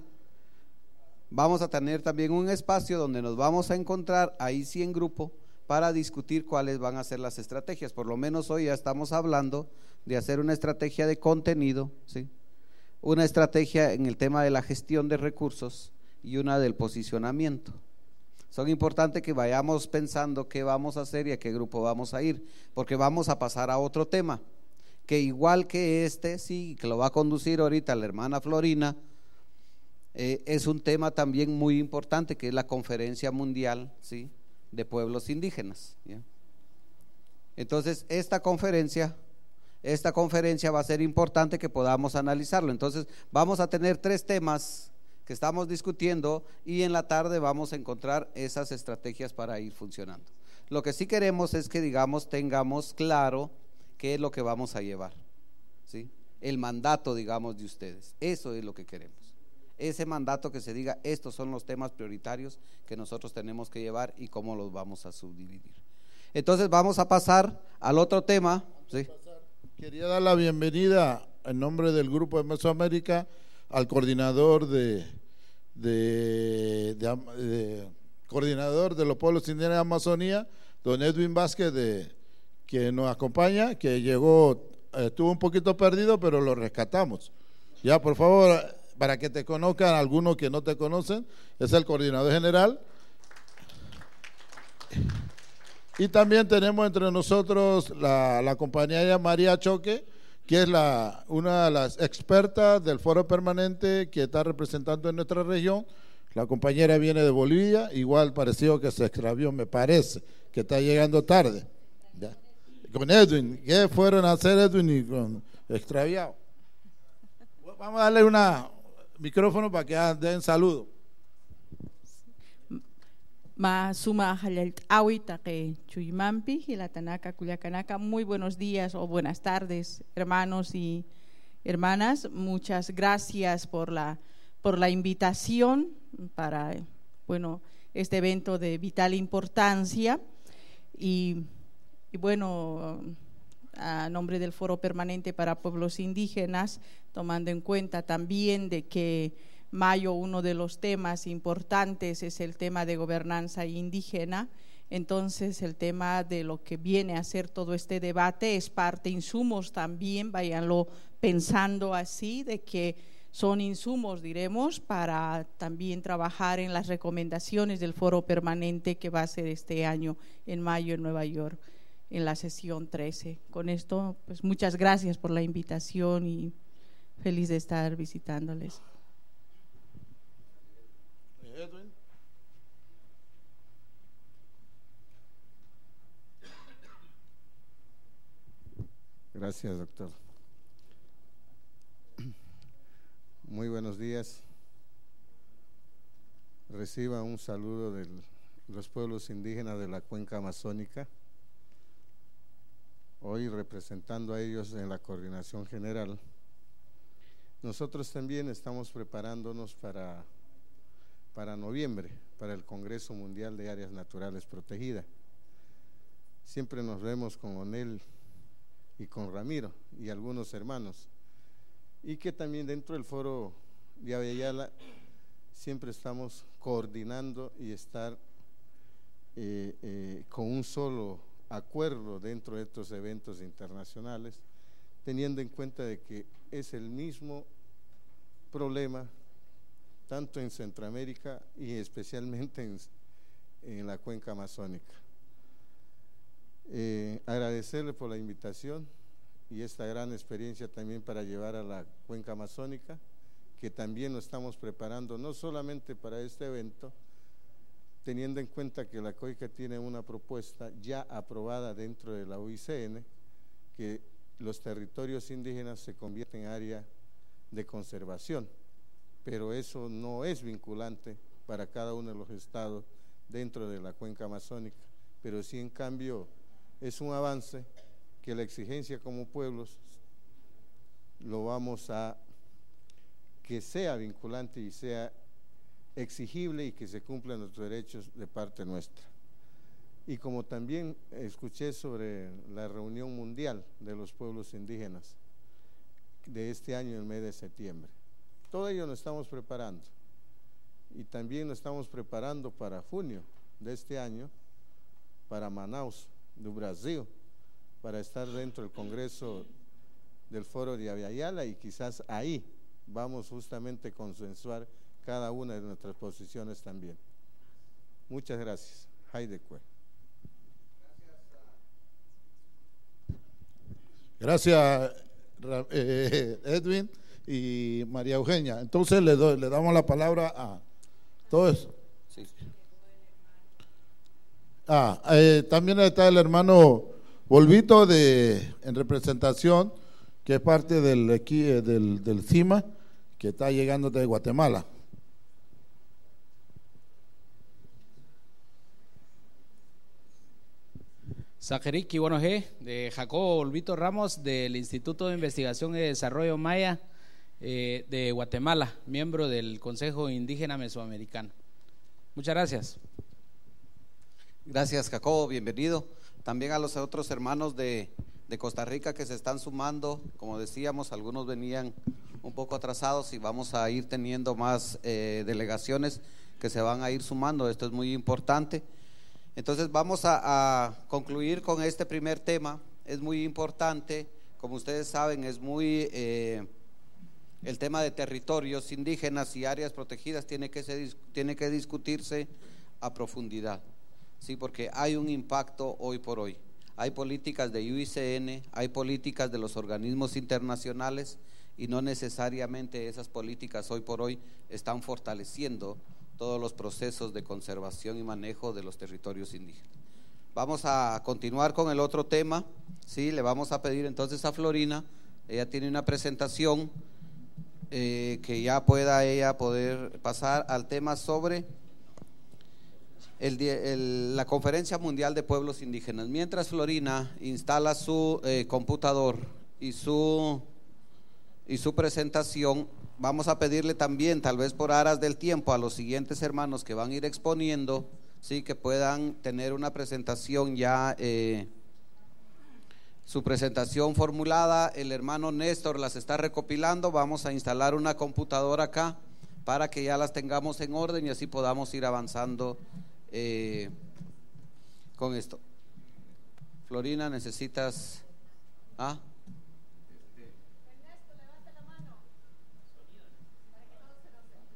Vamos a tener también un espacio donde nos vamos a encontrar, ahí sí en grupo, para discutir cuáles van a ser las estrategias. Por lo menos hoy ya estamos hablando de hacer una estrategia de contenido, una estrategia en el tema de la gestión de recursos y una del posicionamiento. Son importante que vayamos pensando qué vamos a hacer y a qué grupo vamos a ir, porque vamos a pasar a otro tema que igual que este, sí, que lo va a conducir ahorita la hermana Florina, eh, es un tema también muy importante, que es la conferencia mundial ¿sí? de pueblos indígenas. Entonces, esta conferencia, esta conferencia va a ser importante que podamos analizarlo. Entonces, vamos a tener tres temas que estamos discutiendo y en la tarde vamos a encontrar esas estrategias para ir funcionando. Lo que sí queremos es que, digamos, tengamos claro qué es lo que vamos a llevar, ¿sí? El mandato, digamos, de ustedes. Eso es lo que queremos. Ese mandato que se diga, estos son los temas prioritarios que nosotros tenemos que llevar y cómo los vamos a subdividir. Entonces vamos a pasar al otro tema. ¿sí? Quería dar la bienvenida en nombre del Grupo de Mesoamérica al coordinador de, coordinador de los pueblos indígenas de Amazonía, don Edwin Vázquez de que nos acompaña, que llegó, estuvo un poquito perdido, pero lo rescatamos. Ya, por favor, para que te conozcan algunos que no te conocen, es el coordinador general. Y también tenemos entre nosotros la, compañera María Choque, que es la, una de las expertas del foro permanente que está representando en nuestra región. La compañera viene de Bolivia, igual parecido que se extravió, me parece, que está llegando tarde con Edwin. ¿Qué fueron a hacer Edwin y con extraviado? Vamos a darle un micrófono para que ah, den saludo. Ma suma que y la tanaka Muy buenos días o buenas tardes, hermanos y hermanas. Muchas gracias por la, por la invitación para bueno, este evento de vital importancia. Y y bueno, a nombre del Foro Permanente para Pueblos Indígenas, tomando en cuenta también de que mayo uno de los temas importantes es el tema de gobernanza indígena, entonces el tema de lo que viene a ser todo este debate es parte insumos también, váyanlo pensando así, de que son insumos, diremos, para también trabajar en las recomendaciones del foro permanente que va a ser este año en mayo en Nueva York en la sesión 13. Con esto, pues muchas gracias por la invitación y feliz de estar visitándoles. Gracias, doctor. Muy buenos días. Reciba un saludo de los pueblos indígenas de la cuenca amazónica hoy representando a ellos en la coordinación general. Nosotros también estamos preparándonos para, para noviembre, para el Congreso Mundial de Áreas Naturales Protegidas. Siempre nos vemos con Onel y con Ramiro y algunos hermanos. Y que también dentro del foro de Avellala siempre estamos coordinando y estar eh, eh, con un solo acuerdo dentro de estos eventos internacionales, teniendo en cuenta de que es el mismo problema tanto en Centroamérica y especialmente en, la cuenca amazónica. Eh, agradecerle por la invitación y esta gran experiencia también para llevar a la cuenca amazónica, que también lo estamos preparando no solamente para este evento, teniendo en cuenta que la COICA tiene una propuesta ya aprobada dentro de la UICN, que los territorios indígenas se convierten en área de conservación, pero eso no es vinculante para cada uno de los estados dentro de la cuenca amazónica, pero sí en cambio es un avance que la exigencia como pueblos lo vamos a que sea vinculante y sea exigible y que se cumplan los derechos de parte nuestra. Y como también escuché sobre la reunión mundial de los pueblos indígenas de este año, en el mes de septiembre. Todo ello lo estamos preparando. Y también lo estamos preparando para junio de este año, para Manaus, de Brasil, para estar dentro del Congreso del Foro de Aviala y quizás ahí vamos justamente a consensuar cada una de nuestras posiciones también. Muchas gracias. Gracias, eh, Edwin y María Eugenia. Entonces le, le damos la palabra a todos. Sí. Ah, eh, también está el hermano Volvito de, en representación, que es parte del, eh, del, del CIMA, que está llegando de Guatemala. Sajerik buenoje de Jacobo Olvito Ramos, del Instituto de Investigación y Desarrollo Maya eh, de Guatemala, miembro del Consejo Indígena Mesoamericano. Muchas gracias. Gracias, Jacobo, bienvenido. También a los otros hermanos de, Costa Rica que se están sumando, como decíamos, algunos venían un poco atrasados y vamos a ir teniendo más eh, delegaciones que se van a ir sumando. Esto es muy importante. Entonces vamos a, concluir con este primer tema. Es muy importante, como ustedes saben, es muy eh, el tema de territorios indígenas y áreas protegidas tiene que, tiene que discutirse a profundidad, sí, porque hay un impacto hoy por hoy. Hay políticas de UICN, hay políticas de los organismos internacionales y no necesariamente esas políticas hoy por hoy están fortaleciendo todos los procesos de conservación y manejo de los territorios indígenas. Vamos a continuar con el otro tema, ¿sí? Le vamos a pedir entonces a Florina, ella tiene una presentación eh, que ya pueda ella poder pasar al tema sobre el, la Conferencia Mundial de Pueblos Indígenas. Mientras Florina instala su eh, computador y su, y su presentación, vamos a pedirle también, tal vez por aras del tiempo, a los siguientes hermanos que van a ir exponiendo, sí, que puedan tener una presentación ya, eh, su presentación formulada. El hermano Néstor las está recopilando. Vamos a instalar una computadora acá para que ya las tengamos en orden y así podamos ir avanzando eh, con esto. Florina, necesitas. ¿Ah?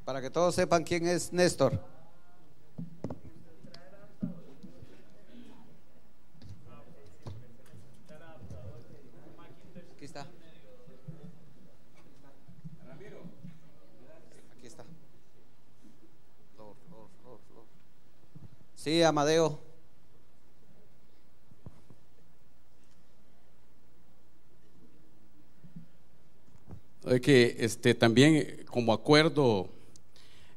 para que todos sepan quién es Néstor. Aquí está. Aquí está. Sí, Amadeo. que este, también eh, como acuerdo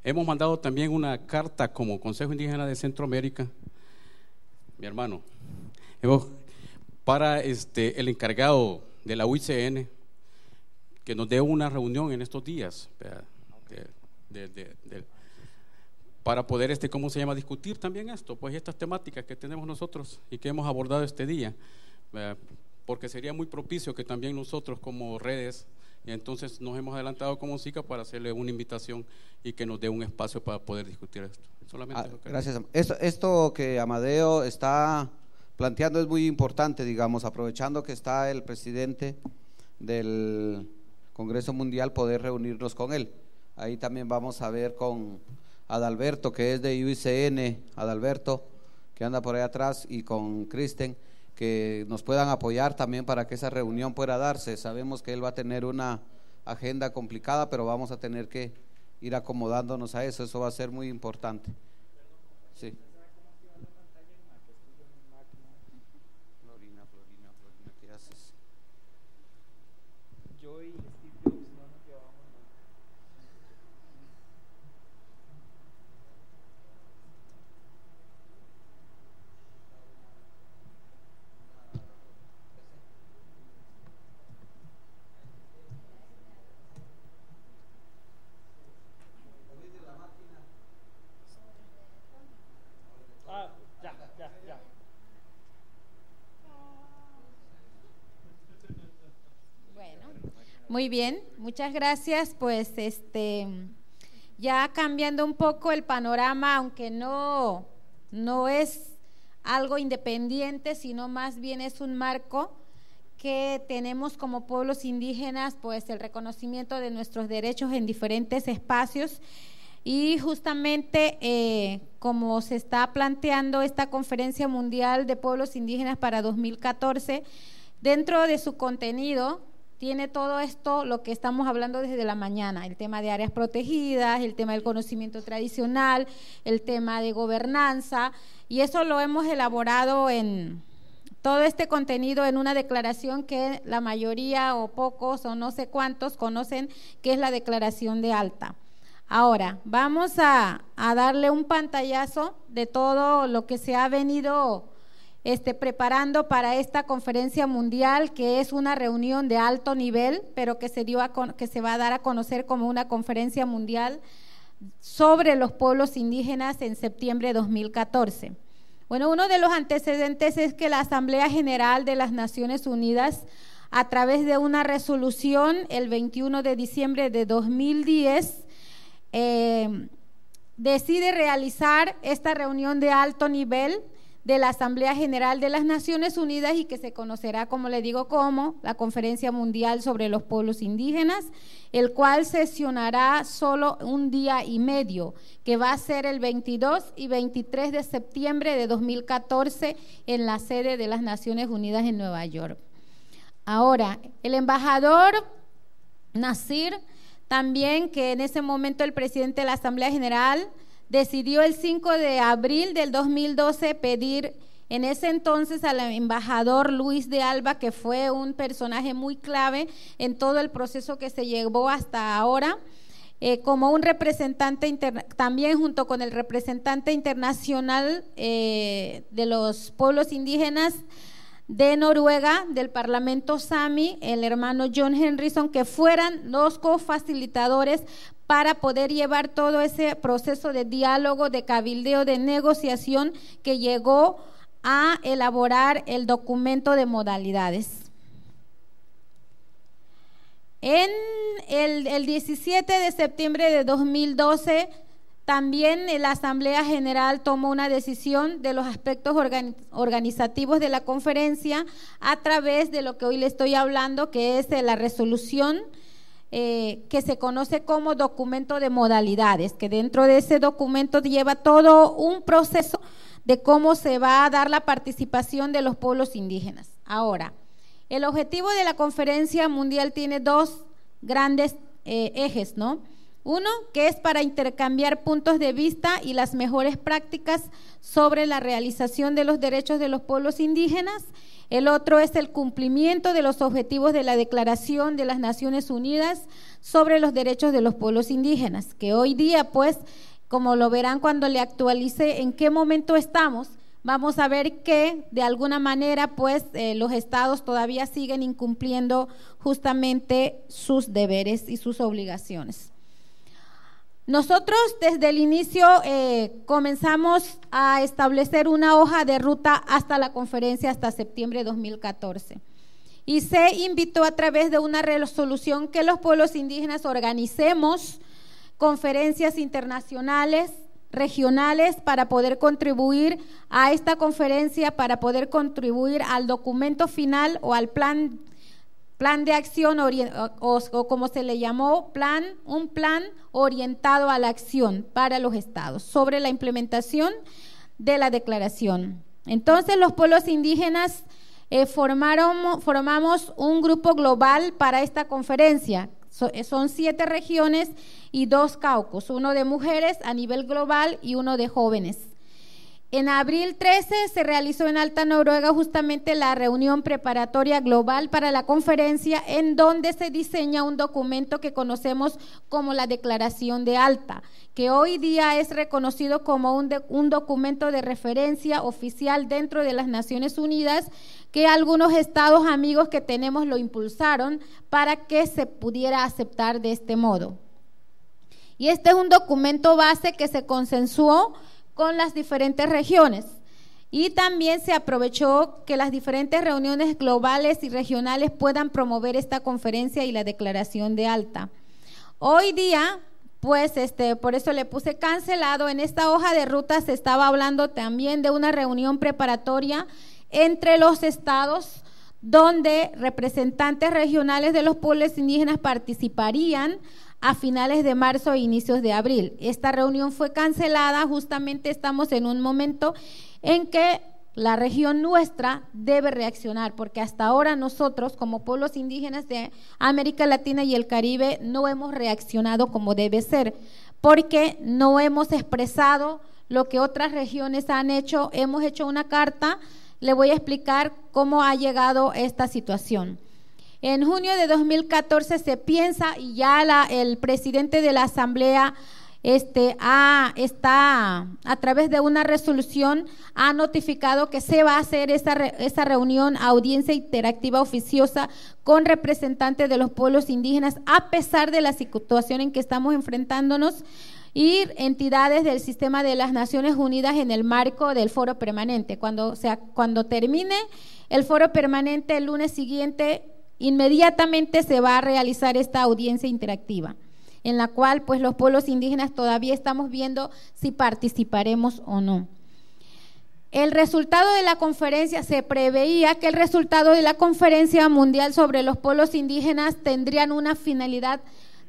Hemos mandado también una carta como Consejo Indígena de Centroamérica, mi hermano, para este, el encargado de la UICN, que nos dé una reunión en estos días para poder, este, ¿cómo se llama?, discutir también esto, pues estas temáticas que tenemos nosotros y que hemos abordado este día, porque sería muy propicio que también nosotros como redes y entonces nos hemos adelantado como SICA para hacerle una invitación y que nos dé un espacio para poder discutir esto. Ah, gracias. Esto, esto que Amadeo está planteando es muy importante, digamos, aprovechando que está el presidente del Congreso Mundial, poder reunirnos con él. Ahí también vamos a ver con Adalberto, que es de UICN, Adalberto, que anda por ahí atrás, y con Kristen, que nos puedan apoyar también para que esa reunión pueda darse. Sabemos que él va a tener una agenda complicada, pero vamos a tener que ir acomodándonos a eso. Eso va a ser muy importante. Sí. Muy bien, muchas gracias. Pues este ya cambiando un poco el panorama, aunque no no es algo independiente, sino más bien es un marco que tenemos como pueblos indígenas, pues el reconocimiento de nuestros derechos en diferentes espacios. Y justamente eh, como se está planteando esta Conferencia Mundial de Pueblos Indígenas para 2014, dentro de su contenido tiene todo esto lo que estamos hablando desde la mañana, el tema de áreas protegidas, el tema del conocimiento tradicional, el tema de gobernanza, y eso lo hemos elaborado en todo este contenido en una declaración que la mayoría o pocos o no sé cuántos conocen, que es la declaración de alta. Ahora, vamos a, a darle un pantallazo de todo lo que se ha venido este, preparando para esta conferencia mundial, que es una reunión de alto nivel, pero que se, dio que se va a dar a conocer como una conferencia mundial sobre los pueblos indígenas en septiembre de 2014. Bueno, uno de los antecedentes es que la Asamblea General de las Naciones Unidas, a través de una resolución el 21 de diciembre de 2010, eh, decide realizar esta reunión de alto nivel de la Asamblea General de las Naciones Unidas y que se conocerá, como le digo, como la Conferencia Mundial sobre los Pueblos Indígenas, el cual sesionará solo un día y medio, que va a ser el 22 y 23 de septiembre de 2014 en la sede de las Naciones Unidas en Nueva York. Ahora, el embajador Nasir, también que en ese momento el presidente de la Asamblea General, decidió el 5 de abril del 2012 pedir en ese entonces al embajador Luis de Alba, que fue un personaje muy clave en todo el proceso que se llevó hasta ahora, eh, como un representante, también junto con el representante internacional eh, de los pueblos indígenas de Noruega, del Parlamento Sami, el hermano John Henrison, que fueran los cofacilitadores para poder llevar todo ese proceso de diálogo, de cabildeo, de negociación que llegó a elaborar el documento de modalidades. En el, 17 de septiembre de 2012, también la Asamblea General tomó una decisión de los aspectos organizativos de la conferencia a través de lo que hoy le estoy hablando, que es eh, la resolución eh, que se conoce como documento de modalidades, que dentro de ese documento lleva todo un proceso de cómo se va a dar la participación de los pueblos indígenas. Ahora, el objetivo de la Conferencia Mundial tiene dos grandes eh, ejes, ¿no? Uno, que es para intercambiar puntos de vista y las mejores prácticas sobre la realización de los derechos de los pueblos indígenas. El otro es el cumplimiento de los objetivos de la Declaración de las Naciones Unidas sobre los derechos de los pueblos indígenas, que hoy día, pues, como lo verán cuando le actualice en qué momento estamos, vamos a ver que de alguna manera pues eh, los estados todavía siguen incumpliendo justamente sus deberes y sus obligaciones. Nosotros desde el inicio eh, comenzamos a establecer una hoja de ruta hasta la conferencia, hasta septiembre de 2014. Y se invitó a través de una resolución que los pueblos indígenas organicemos conferencias internacionales, regionales, para poder contribuir a esta conferencia, para poder contribuir al documento final o al plan plan de acción o, como se le llamó, plan, un plan orientado a la acción para los estados sobre la implementación de la declaración. Entonces los pueblos indígenas eh, formaron, formamos un grupo global para esta conferencia. Eh, son siete regiones y dos caucos, uno de mujeres a nivel global y uno de jóvenes. En abril 13 se realizó en Alta Noruega justamente la reunión preparatoria global para la conferencia en donde se diseña un documento que conocemos como la Declaración de Alta, que hoy día es reconocido como un, un documento de referencia oficial dentro de las Naciones Unidas que algunos estados amigos que tenemos lo impulsaron para que se pudiera aceptar de este modo. Y este es un documento base que se consensuó con las diferentes regiones. Y también se aprovechó que las diferentes reuniones globales y regionales puedan promover esta conferencia y la declaración de alta. Hoy día, pues este, por eso le puse cancelado, en esta hoja de ruta se estaba hablando también de una reunión preparatoria entre los estados donde representantes regionales de los pueblos indígenas participarían a finales de marzo e inicios de abril. Esta reunión fue cancelada, justamente estamos en un momento en que la región nuestra debe reaccionar, porque hasta ahora nosotros, como pueblos indígenas de América Latina y el Caribe, no hemos reaccionado como debe ser, porque no hemos expresado lo que otras regiones han hecho. Hemos hecho una carta, le voy a explicar cómo ha llegado esta situación. En junio de 2014 se piensa y ya la, el presidente de la Asamblea este, está a través de una resolución ha notificado que se va a hacer esa, reunión, audiencia interactiva oficiosa con representantes de los pueblos indígenas, a pesar de la situación en que estamos enfrentándonos y entidades del sistema de las Naciones Unidas en el marco del foro permanente. Cuando, sea, cuando termine el foro permanente el lunes siguiente, Inmediatamente se va a realizar esta audiencia interactiva, en la cual pues los pueblos indígenas todavía estamos viendo si participaremos o no. El resultado de la conferencia, se preveía que el resultado de la conferencia mundial sobre los pueblos indígenas tendrían una finalidad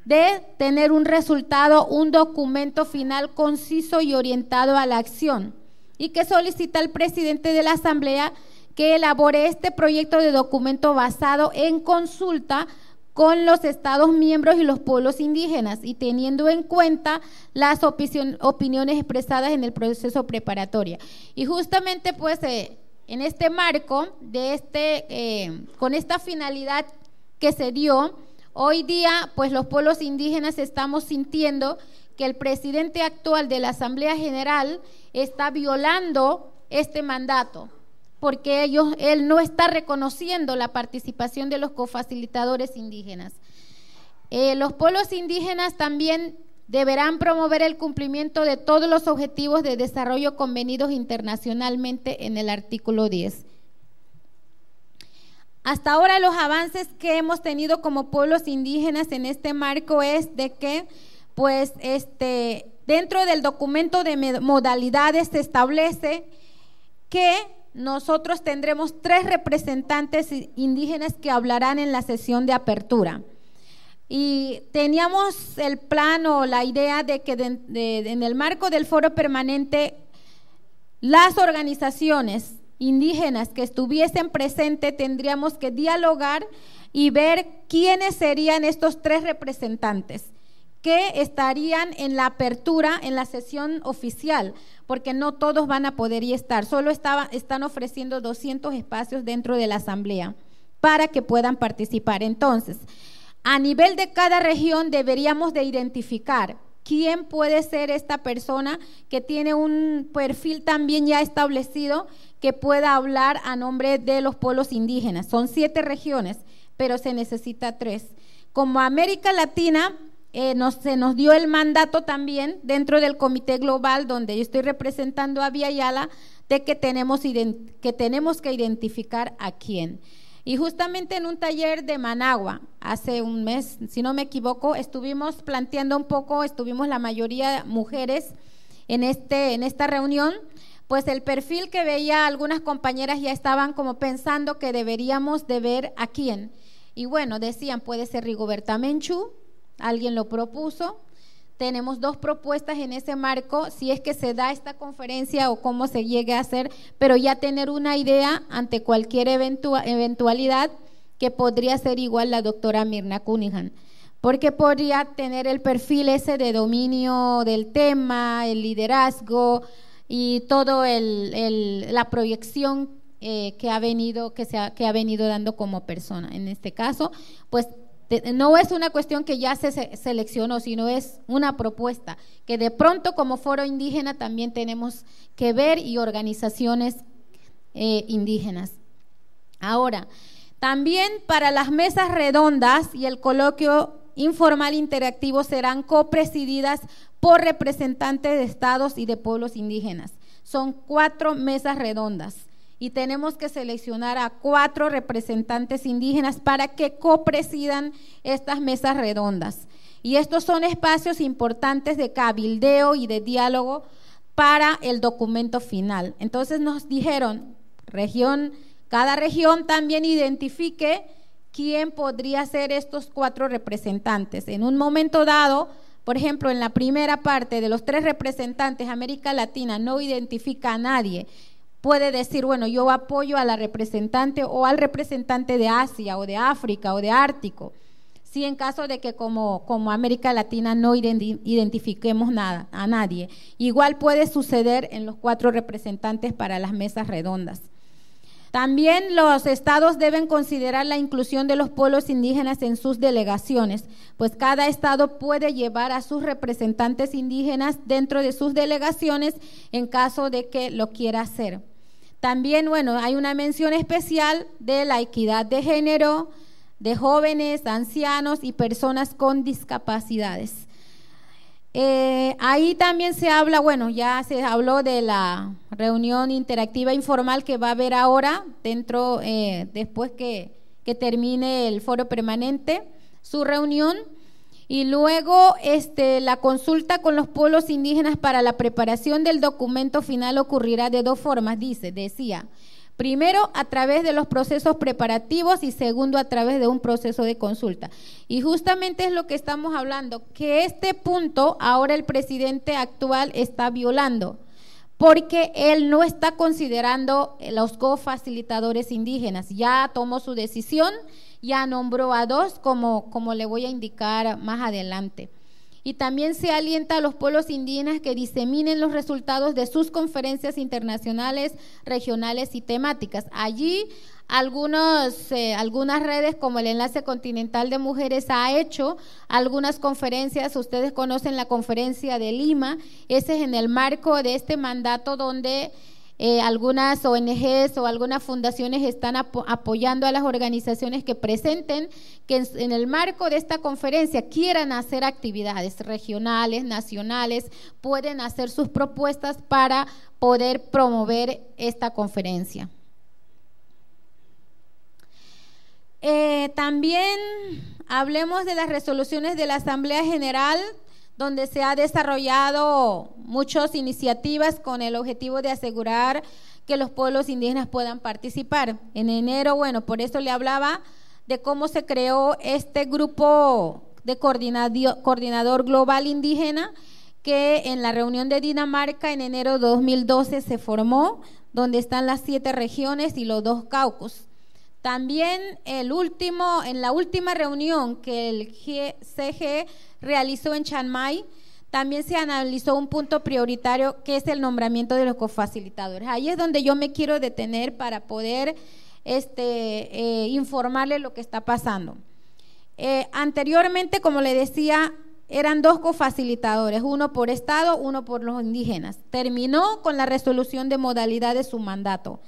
de tener un resultado, un documento final conciso y orientado a la acción, y que solicita el presidente de la Asamblea que elabore este proyecto de documento basado en consulta con los estados miembros y los pueblos indígenas y teniendo en cuenta las opiniones expresadas en el proceso preparatorio. Y justamente pues eh, en este marco, de este, eh, con esta finalidad que se dio, hoy día pues los pueblos indígenas estamos sintiendo que el presidente actual de la Asamblea General está violando este mandato porque ellos, él no está reconociendo la participación de los cofacilitadores indígenas. Eh, los pueblos indígenas también deberán promover el cumplimiento de todos los objetivos de desarrollo convenidos internacionalmente en el artículo 10. Hasta ahora los avances que hemos tenido como pueblos indígenas en este marco es de que, pues, este, dentro del documento de modalidades se establece que nosotros tendremos tres representantes indígenas que hablarán en la sesión de apertura. Y teníamos el plan o la idea de que en el marco del foro permanente las organizaciones indígenas que estuviesen presentes tendríamos que dialogar y ver quiénes serían estos tres representantes que estarían en la apertura, en la sesión oficial, porque no todos van a poder y estar. Solo están ofreciendo 200 espacios dentro de la asamblea para que puedan participar. Entonces, a nivel de cada región deberíamos de identificar quién puede ser esta persona que tiene un perfil también ya establecido que pueda hablar a nombre de los pueblos indígenas. Son siete regiones, pero se necesita tres. Como América Latina eh, se nos dio el mandato también dentro del comité global donde yo estoy representando a Vía Yala de que tenemos, que identificar a quién. Y justamente en un taller de Managua, hace un mes, si no me equivoco, estuvimos planteando un poco, estuvimos la mayoría mujeres en, este, en esta reunión, pues el perfil que veía algunas compañeras ya estaban como pensando que deberíamos de ver a quién. Y bueno, decían, puede ser Rigoberta Menchú, alguien lo propuso. Tenemos dos propuestas en ese marco, si es que se da esta conferencia o cómo se llegue a hacer, pero ya tener una idea ante cualquier eventualidad que podría ser igual la doctora Mirna Cunningham porque podría tener el perfil ese de dominio del tema, el liderazgo y todo la proyección eh, que ha venido que se ha, que ha venido dando como persona. En este caso, pues no es una cuestión que ya se seleccionó, sino es una propuesta que de pronto como foro indígena también tenemos que ver y organizaciones eh, indígenas. Ahora, también para las mesas redondas y el coloquio informal interactivo serán copresididas por representantes de estados y de pueblos indígenas. Son cuatro mesas redondas y tenemos que seleccionar a cuatro representantes indígenas para que copresidan estas mesas redondas. Y estos son espacios importantes de cabildeo y de diálogo para el documento final. Entonces nos dijeron, región, cada región también identifique quién podría ser estos cuatro representantes. En un momento dado, por ejemplo, en la primera parte de los tres representantes, América Latina no identifica a nadie puede decir, bueno, yo apoyo a la representante o al representante de Asia o de África o de Ártico, si en caso de que como, como América Latina no identifiquemos nada, a nadie. Igual puede suceder en los cuatro representantes para las mesas redondas. También los estados deben considerar la inclusión de los pueblos indígenas en sus delegaciones, pues cada estado puede llevar a sus representantes indígenas dentro de sus delegaciones en caso de que lo quiera hacer. También, bueno, hay una mención especial de la equidad de género, de jóvenes, ancianos y personas con discapacidades. Eh, ahí también se habla, bueno, ya se habló de la reunión interactiva informal que va a haber ahora, dentro, eh, después que, que termine el foro permanente, su reunión. Y luego este, la consulta con los pueblos indígenas para la preparación del documento final ocurrirá de dos formas, dice, decía. Primero, a través de los procesos preparativos y segundo, a través de un proceso de consulta. Y justamente es lo que estamos hablando, que este punto ahora el presidente actual está violando, porque él no está considerando los co-facilitadores indígenas. Ya tomó su decisión, ya nombró a dos, como, como le voy a indicar más adelante. Y también se alienta a los pueblos indígenas que diseminen los resultados de sus conferencias internacionales, regionales y temáticas. Allí algunos, eh, algunas redes como el Enlace Continental de Mujeres ha hecho algunas conferencias, ustedes conocen la conferencia de Lima, ese es en el marco de este mandato donde eh, algunas ONGs o algunas fundaciones están apoyando a las organizaciones que presenten que en, el marco de esta conferencia quieran hacer actividades regionales, nacionales, pueden hacer sus propuestas para poder promover esta conferencia. Eh, también hablemos de las resoluciones de la Asamblea General donde se ha desarrollado muchas iniciativas con el objetivo de asegurar que los pueblos indígenas puedan participar. En enero, bueno, por eso le hablaba de cómo se creó este grupo de coordinador global indígena que en la reunión de Dinamarca en enero de 2012 se formó, donde están las siete regiones y los dos caucus. También el último, en la última reunión que el CG realizó en Chiang Mai, también se analizó un punto prioritario que es el nombramiento de los cofacilitadores. Ahí es donde yo me quiero detener para poder informarles este, eh, informarle lo que está pasando. Eh, anteriormente, como le decía, eran dos cofacilitadores, uno por Estado, uno por los indígenas. Terminó con la resolución de modalidad de su mandato.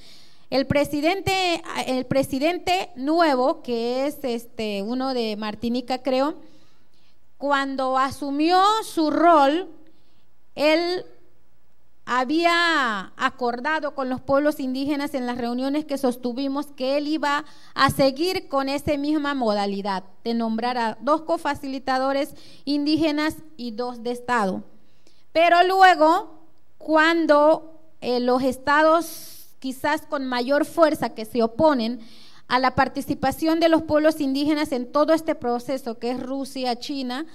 El presidente, el presidente nuevo, que es este, uno de Martinica, creo, cuando asumió su rol, él había acordado con los pueblos indígenas en las reuniones que sostuvimos que él iba a seguir con esa misma modalidad de nombrar a dos cofacilitadores indígenas y dos de Estado. Pero luego, cuando eh, los estados quizás con mayor fuerza que se oponen a la participación de los pueblos indígenas en todo este proceso que es Rusia, China,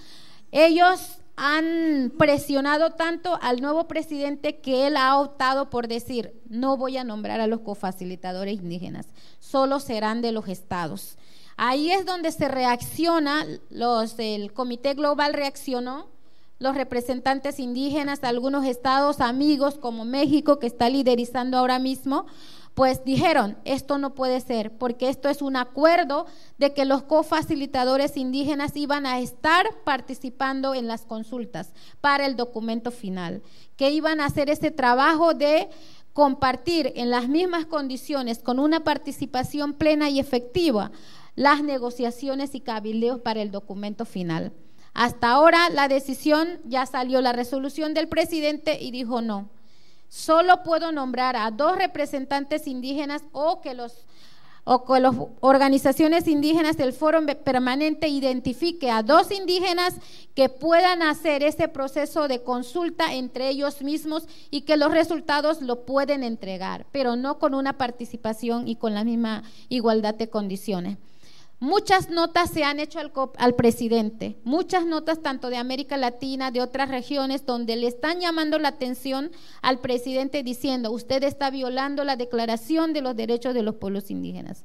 ellos han presionado tanto al nuevo presidente que él ha optado por decir, no voy a nombrar a los cofacilitadores indígenas, solo serán de los estados. Ahí es donde se reacciona, los, el Comité Global reaccionó los representantes indígenas algunos estados amigos como México, que está liderizando ahora mismo, pues dijeron, esto no puede ser, porque esto es un acuerdo de que los cofacilitadores indígenas iban a estar participando en las consultas para el documento final, que iban a hacer ese trabajo de compartir en las mismas condiciones, con una participación plena y efectiva, las negociaciones y cabildeos para el documento final. Hasta ahora la decisión ya salió, la resolución del presidente y dijo no. Solo puedo nombrar a dos representantes indígenas o que los o que las organizaciones indígenas del foro permanente identifique a dos indígenas que puedan hacer ese proceso de consulta entre ellos mismos y que los resultados lo pueden entregar, pero no con una participación y con la misma igualdad de condiciones. Muchas notas se han hecho al, presidente, muchas notas tanto de América Latina, de otras regiones, donde le están llamando la atención al presidente diciendo, usted está violando la declaración de los derechos de los pueblos indígenas.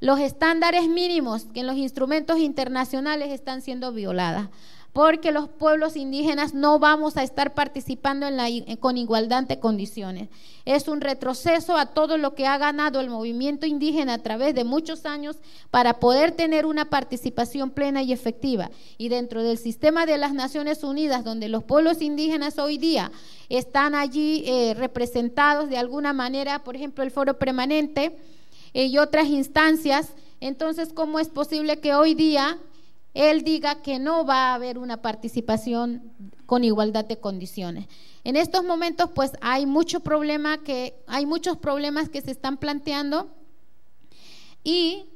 Los estándares mínimos que en los instrumentos internacionales están siendo violadas porque los pueblos indígenas no vamos a estar participando en la, eh, con igualdad de condiciones. Es un retroceso a todo lo que ha ganado el movimiento indígena a través de muchos años para poder tener una participación plena y efectiva. Y dentro del sistema de las Naciones Unidas, donde los pueblos indígenas hoy día están allí eh, representados de alguna manera, por ejemplo, el foro permanente eh, y otras instancias, entonces, ¿cómo es posible que hoy día él diga que no va a haber una participación con igualdad de condiciones. En estos momentos, pues hay mucho problema que hay muchos problemas que se están planteando y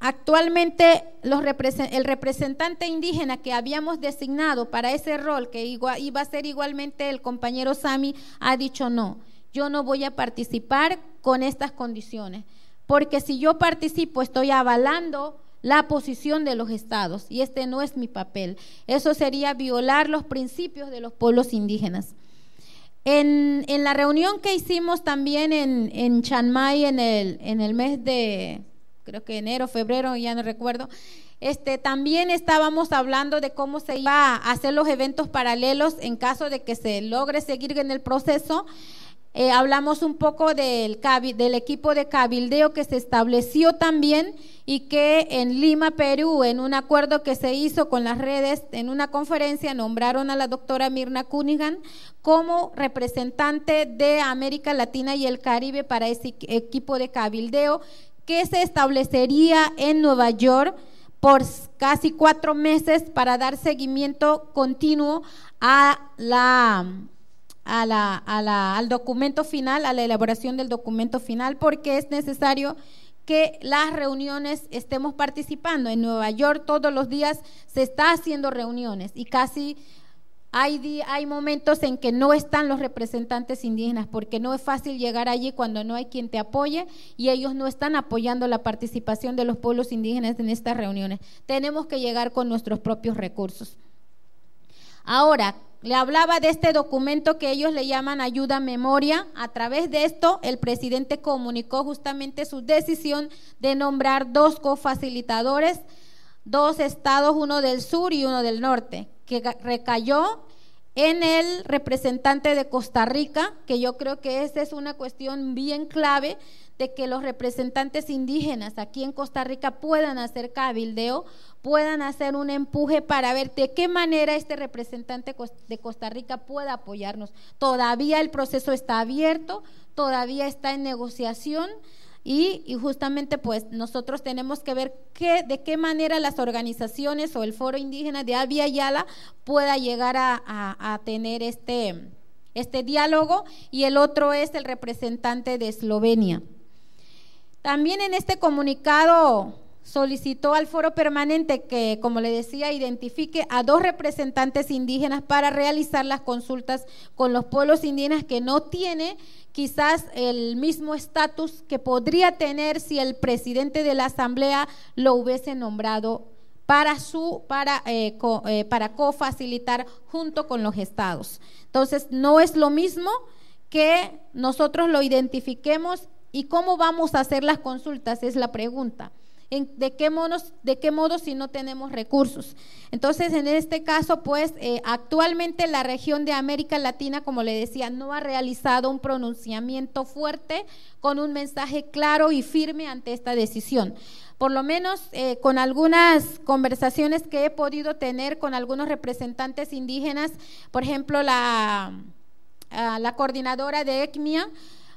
actualmente el representante indígena que habíamos designado para ese rol que iba a ser igualmente el compañero Sami ha dicho no, yo no voy a participar con estas condiciones, porque si yo participo estoy avalando la posición de los estados y este no es mi papel. Eso sería violar los principios de los pueblos indígenas. En, la reunión que hicimos también en, en Chiang Mai en el, en el mes de, creo que enero, febrero, ya no recuerdo, este, también estábamos hablando de cómo se iba a hacer los eventos paralelos en caso de que se logre seguir en el proceso. Eh, hablamos un poco del, del equipo de cabildeo que se estableció también y que en Lima, Perú, en un acuerdo que se hizo con las redes, en una conferencia, nombraron a la doctora Mirna Cunningham como representante de América Latina y el Caribe para ese equipo de cabildeo que se establecería en Nueva York por casi cuatro meses para dar seguimiento continuo a la a la, al documento final, a la elaboración del documento final, porque es necesario que las reuniones estemos participando. En Nueva York todos los días se está haciendo reuniones y casi hay, hay momentos en que no están los representantes indígenas porque no es fácil llegar allí cuando no hay quien te apoye y ellos no están apoyando la participación de los pueblos indígenas en estas reuniones. Tenemos que llegar con nuestros propios recursos. Ahora, le hablaba de este documento que ellos le llaman ayuda memoria. A través de esto, el presidente comunicó justamente su decisión de nombrar dos cofacilitadores, dos estados, uno del sur y uno del norte, que recayó en el representante de Costa Rica, que yo creo que esa es una cuestión bien clave de que los representantes indígenas aquí en Costa Rica puedan hacer cabildeo, puedan hacer un empuje para ver de qué manera este representante de Costa Rica pueda apoyarnos. Todavía el proceso está abierto, todavía está en negociación. Y, justamente pues nosotros tenemos que ver qué, de qué manera las organizaciones o el foro indígena de Avia Yala pueda llegar a, a tener este, este diálogo y el otro es el representante de Eslovenia. También en este comunicado solicitó al foro permanente que, como le decía, identifique a dos representantes indígenas para realizar las consultas con los pueblos indígenas que no tiene quizás el mismo estatus que podría tener si el presidente de la asamblea lo hubiese nombrado para su para eh, co, facilitar eh, para cofacilitar junto con los estados. Entonces no es lo mismo que nosotros lo identifiquemos ¿Y cómo vamos a hacer las consultas? Es la pregunta. ¿De qué, modo, si no tenemos recursos? Entonces, en este caso, pues eh, actualmente la región de América Latina, como le decía, no ha realizado un pronunciamiento fuerte con un mensaje claro y firme ante esta decisión. Por lo menos eh, con algunas conversaciones que he podido tener con algunos representantes indígenas, por ejemplo, la, ah, la coordinadora de ECMIA,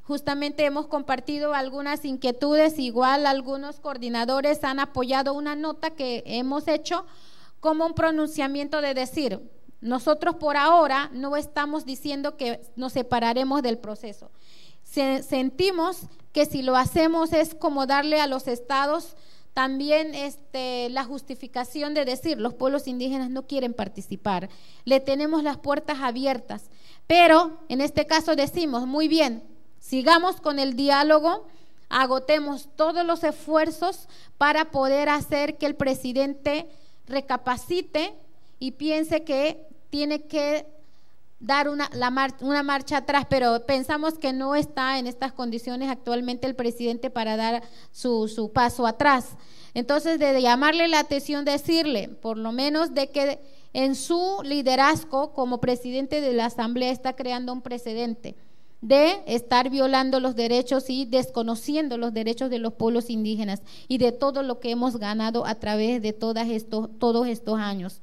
Justamente hemos compartido algunas inquietudes, igual algunos coordinadores han apoyado una nota que hemos hecho como un pronunciamiento de decir, nosotros por ahora no estamos diciendo que nos separaremos del proceso. sentimos que si lo hacemos es como darle a los estados también este, la justificación de decir los pueblos indígenas no quieren participar, le tenemos las puertas abiertas, pero en este caso decimos, muy bien, Sigamos con el diálogo, agotemos todos los esfuerzos para poder hacer que el presidente recapacite y piense que tiene que dar una, marcha atrás, pero pensamos que no está en estas condiciones actualmente el presidente para dar su, su paso atrás. Entonces, de llamarle la atención, decirle, por lo menos de que en su liderazgo como presidente de la Asamblea está creando un precedente de estar violando los derechos y desconociendo los derechos de los pueblos indígenas y de todo lo que hemos ganado a través de todos estos años.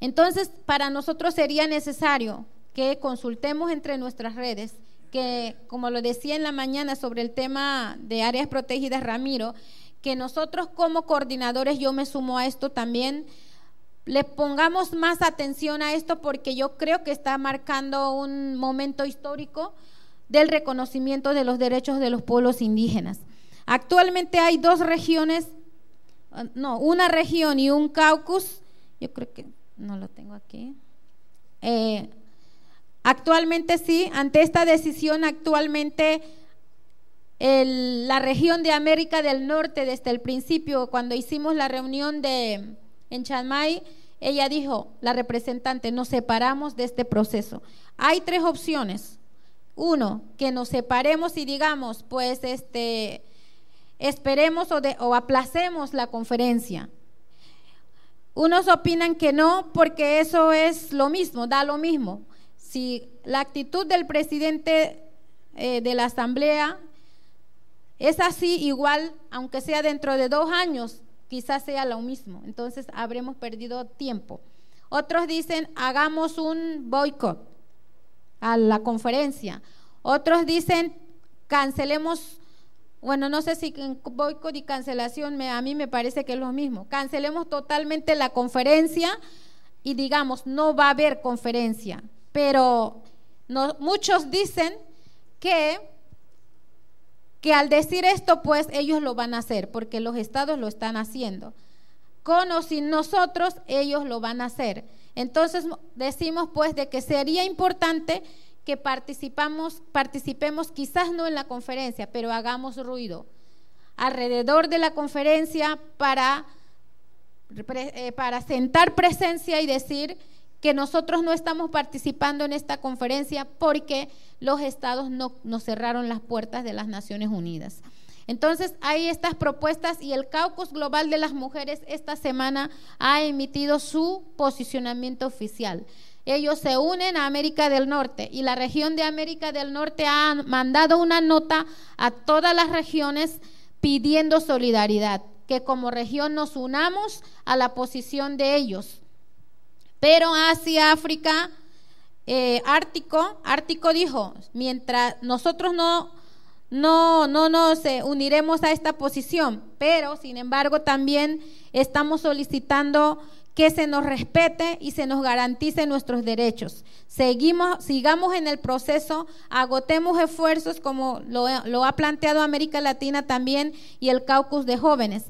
Entonces, para nosotros sería necesario que consultemos entre nuestras redes, que, como lo decía en la mañana sobre el tema de áreas protegidas, Ramiro, que nosotros como coordinadores, yo me sumo a esto también, le pongamos más atención a esto porque yo creo que está marcando un momento histórico del reconocimiento de los derechos de los pueblos indígenas. Actualmente hay dos regiones, ah, no, una región y un caucus, yo creo que no lo tengo aquí. Eh, actualmente sí, ante esta decisión actualmente la región de América del Norte desde el principio, cuando hicimos la reunión de en Chanmay, ella dijo, la representante, nos separamos de este proceso. Hay tres opciones. Uno, que nos separemos y digamos, pues este, esperemos o, aplacemos la conferencia. Unos opinan que no, porque eso es lo mismo, da lo mismo. Si la actitud del presidente eh, de la asamblea es así, igual, aunque sea dentro de dos años, quizás sea lo mismo. Entonces habremos perdido tiempo. Otros dicen, hagamos un boicot a la conferencia. Otros dicen, cancelemos, bueno, no sé si boicot y cancelación, a mí me parece que es lo mismo. Cancelemos totalmente la conferencia y digamos, no va a haber conferencia. Pero muchos dicen que que al decir esto, pues ellos lo van a hacer, porque los estados lo están haciendo. Con o sin nosotros, ellos lo van a hacer. Entonces decimos pues de que sería importante que participamos, participemos quizás no en la conferencia, pero hagamos ruido alrededor de la conferencia para, eh, para sentar presencia y decir, que nosotros no estamos participando en esta conferencia porque los estados no, nos cerraron las puertas de las Naciones Unidas. Entonces hay estas propuestas y el Caucus Global de las Mujeres esta semana ha emitido su posicionamiento oficial. Ellos se unen a América del Norte y la región de América del Norte ha mandado una nota a todas las regiones pidiendo solidaridad, que como región nos unamos a la posición de ellos pero Asia, África, eh, Ártico, Ártico dijo, mientras nosotros no, no, no nos eh, uniremos a esta posición, pero sin embargo también estamos solicitando que se nos respete y se nos garantice nuestros derechos. Seguimos, sigamos en el proceso, agotemos esfuerzos como lo ha planteado América Latina también y el caucus de jóvenes.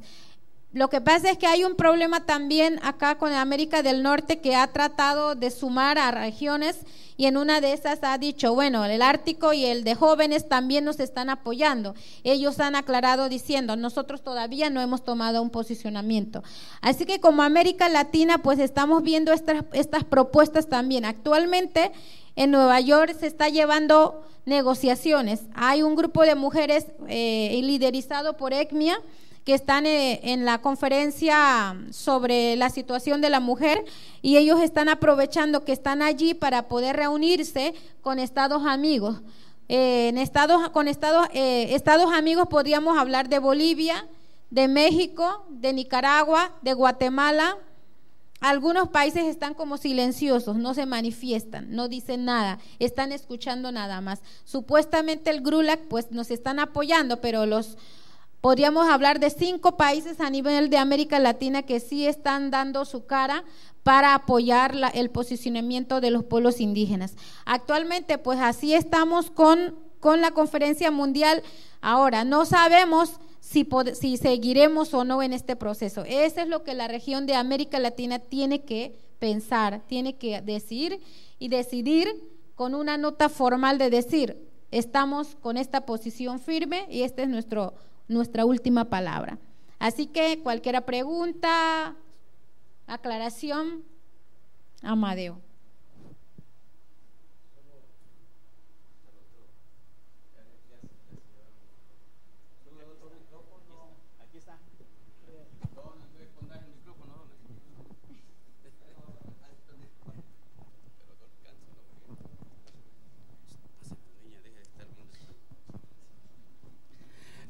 Lo que pasa es que hay un problema también acá con América del Norte que ha tratado de sumar a regiones y en una de esas ha dicho, bueno, el Ártico y el de jóvenes también nos están apoyando. Ellos han aclarado diciendo, nosotros todavía no hemos tomado un posicionamiento. Así que como América Latina, pues estamos viendo estas, estas propuestas también. Actualmente en Nueva York se está llevando negociaciones. Hay un grupo de mujeres eh, liderizado por ECMIA que están eh, en la conferencia sobre la situación de la mujer y ellos están aprovechando que están allí para poder reunirse con estados amigos. Eh, en estados, con estados, eh, estados amigos podríamos hablar de Bolivia, de México, de Nicaragua, de Guatemala. Algunos países están como silenciosos, no se manifiestan, no dicen nada, están escuchando nada más. Supuestamente el GRULAC pues nos están apoyando, pero los Podríamos hablar de cinco países a nivel de América Latina que sí están dando su cara para apoyar el posicionamiento de los pueblos indígenas. Actualmente, pues así estamos con, la conferencia mundial. Ahora, no sabemos si, si seguiremos o no en este proceso. Eso es lo que la región de América Latina tiene que pensar, tiene que decir y decidir con una nota formal de decir, estamos con esta posición firme y este es nuestro nuestra última palabra. Así que cualquiera pregunta, aclaración, Amadeo.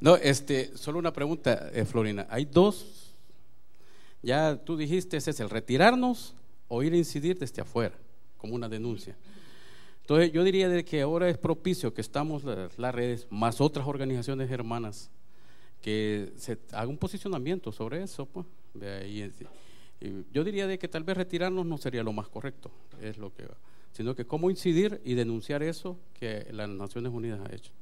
No, este, solo una pregunta, eh, Florina. Hay dos, ya tú dijiste, ese es el retirarnos o ir a incidir desde afuera, como una denuncia. Entonces yo diría de que ahora es propicio que estamos las, redes, más otras organizaciones hermanas, que se haga un posicionamiento sobre eso. Pues, yo diría de que tal vez retirarnos no sería lo más correcto, es lo que, sino que cómo incidir y denunciar eso que las Naciones Unidas ha hecho.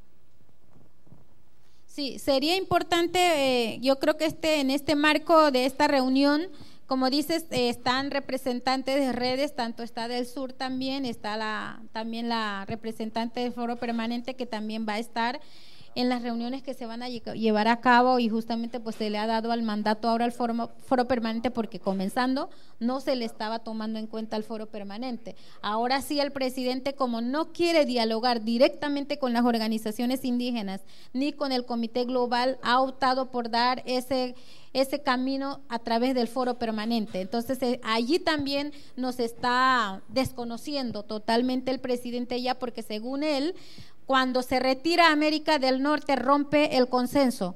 Sí, sería importante, eh, yo creo que este, en este marco de esta reunión, como dices, eh, están representantes de redes, tanto está del sur también, está la, también la representante del foro permanente que también va a estar en las reuniones que se van a llevar a cabo y justamente pues se le ha dado al mandato ahora al foro, permanente porque comenzando no se le estaba tomando en cuenta el foro permanente. Ahora sí el presidente como no quiere dialogar directamente con las organizaciones indígenas ni con el comité global ha optado por dar ese ese camino a través del foro permanente. Entonces, eh, allí también nos está desconociendo totalmente el presidente ya, porque según él, cuando se retira América del Norte, rompe el consenso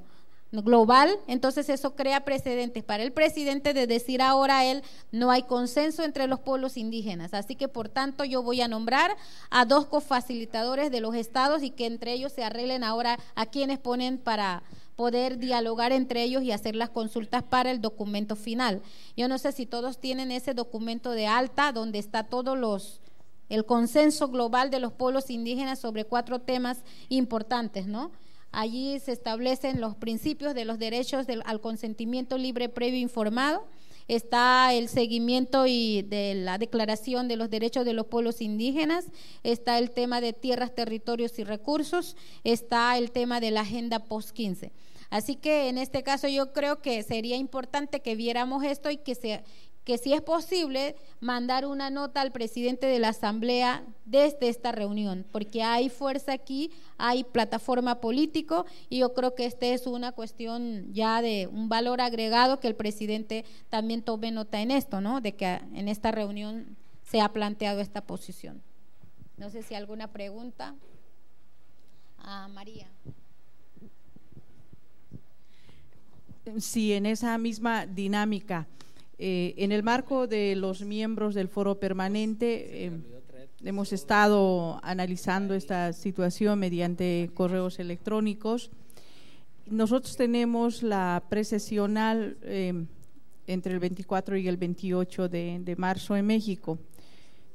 global, entonces eso crea precedentes para el presidente de decir ahora él no hay consenso entre los pueblos indígenas, así que por tanto yo voy a nombrar a dos cofacilitadores de los estados y que entre ellos se arreglen ahora a quienes ponen para poder dialogar entre ellos y hacer las consultas para el documento final. Yo no sé si todos tienen ese documento de alta donde está todos los el consenso global de los pueblos indígenas sobre cuatro temas importantes, ¿no? Allí se establecen los principios de los derechos al consentimiento libre, previo, informado. Está el seguimiento y de la declaración de los derechos de los pueblos indígenas. Está el tema de tierras, territorios y recursos. Está el tema de la agenda post-15. Así que en este caso yo creo que sería importante que viéramos esto y que se que si es posible, mandar una nota al presidente de la Asamblea desde esta reunión, porque hay fuerza aquí, hay plataforma político y yo creo que esta es una cuestión ya de un valor agregado que el presidente también tome nota en esto, ¿no? De que en esta reunión se ha planteado esta posición. No sé si alguna pregunta. A María. Sí, en esa misma dinámica. Eh, en el marco de los miembros del foro permanente, eh, hemos estado analizando esta situación mediante correos electrónicos. Nosotros tenemos la precesional eh, entre el 24 y el 28 de, de marzo en México.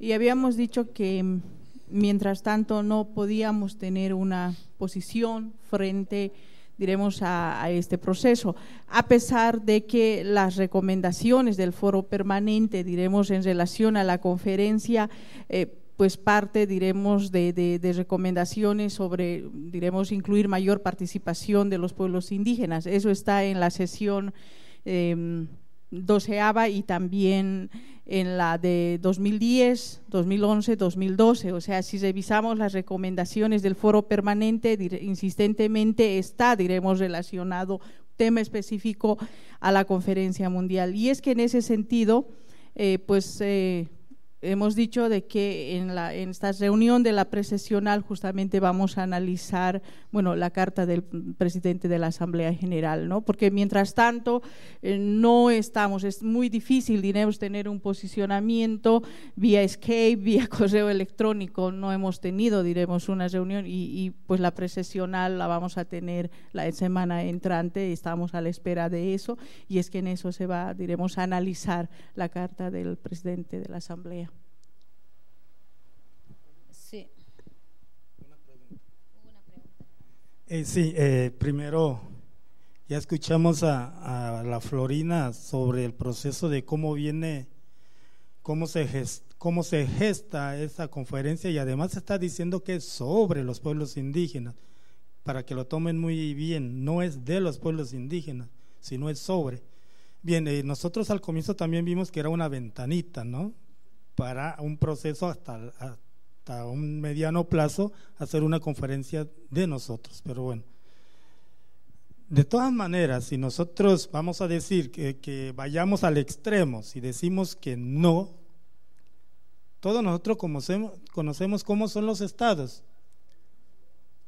Y habíamos dicho que mm, mientras tanto no podíamos tener una posición frente a diremos, a, este proceso, a pesar de que las recomendaciones del foro permanente, diremos, en relación a la conferencia, eh, pues parte, diremos, de, recomendaciones sobre, diremos, incluir mayor participación de los pueblos indígenas. Eso está en la sesión. Em, doceava y también en la de 2010, 2011, 2012. O sea, si revisamos las recomendaciones del foro permanente, insistentemente está, diremos, relacionado tema específico a la conferencia mundial. Y es que en ese sentido, eh, pues... Eh, hemos dicho de que en, la, esta reunión de la precesional justamente vamos a analizar bueno, la carta del presidente de la Asamblea General, ¿no? porque mientras tanto eh, no estamos, es muy difícil, diremos, tener un posicionamiento vía Skype, vía correo electrónico, no hemos tenido, diremos, una reunión y, y pues la precesional la vamos a tener la semana entrante, y estamos a la espera de eso y es que en eso se va, diremos, a analizar la carta del presidente de la Asamblea. Eh, sí, eh, primero ya escuchamos a, la Florina sobre el proceso de cómo viene, cómo se, cómo se gesta esta conferencia y además está diciendo que es sobre los pueblos indígenas, para que lo tomen muy bien, no es de los pueblos indígenas, sino es sobre. Bien, eh, nosotros al comienzo también vimos que era una ventanita, ¿no? Para un proceso hasta, a un mediano plazo hacer una conferencia de nosotros, pero bueno. De todas maneras, si nosotros vamos a decir que, vayamos al extremo, si decimos que no, todos nosotros conocemos, cómo son los estados.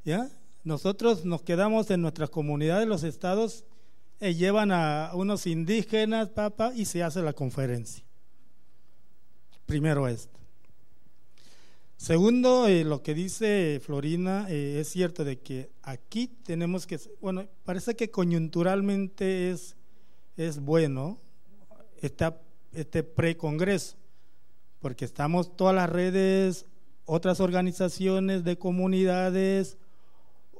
¿Ya? Nosotros nos quedamos en nuestras comunidades, los estados y llevan a unos indígenas, papa y se hace la conferencia. Primero esto. Segundo, eh, lo que dice Florina eh, es cierto de que aquí tenemos que, bueno, parece que coyunturalmente es, es bueno esta, este precongreso, porque estamos todas las redes, otras organizaciones de comunidades,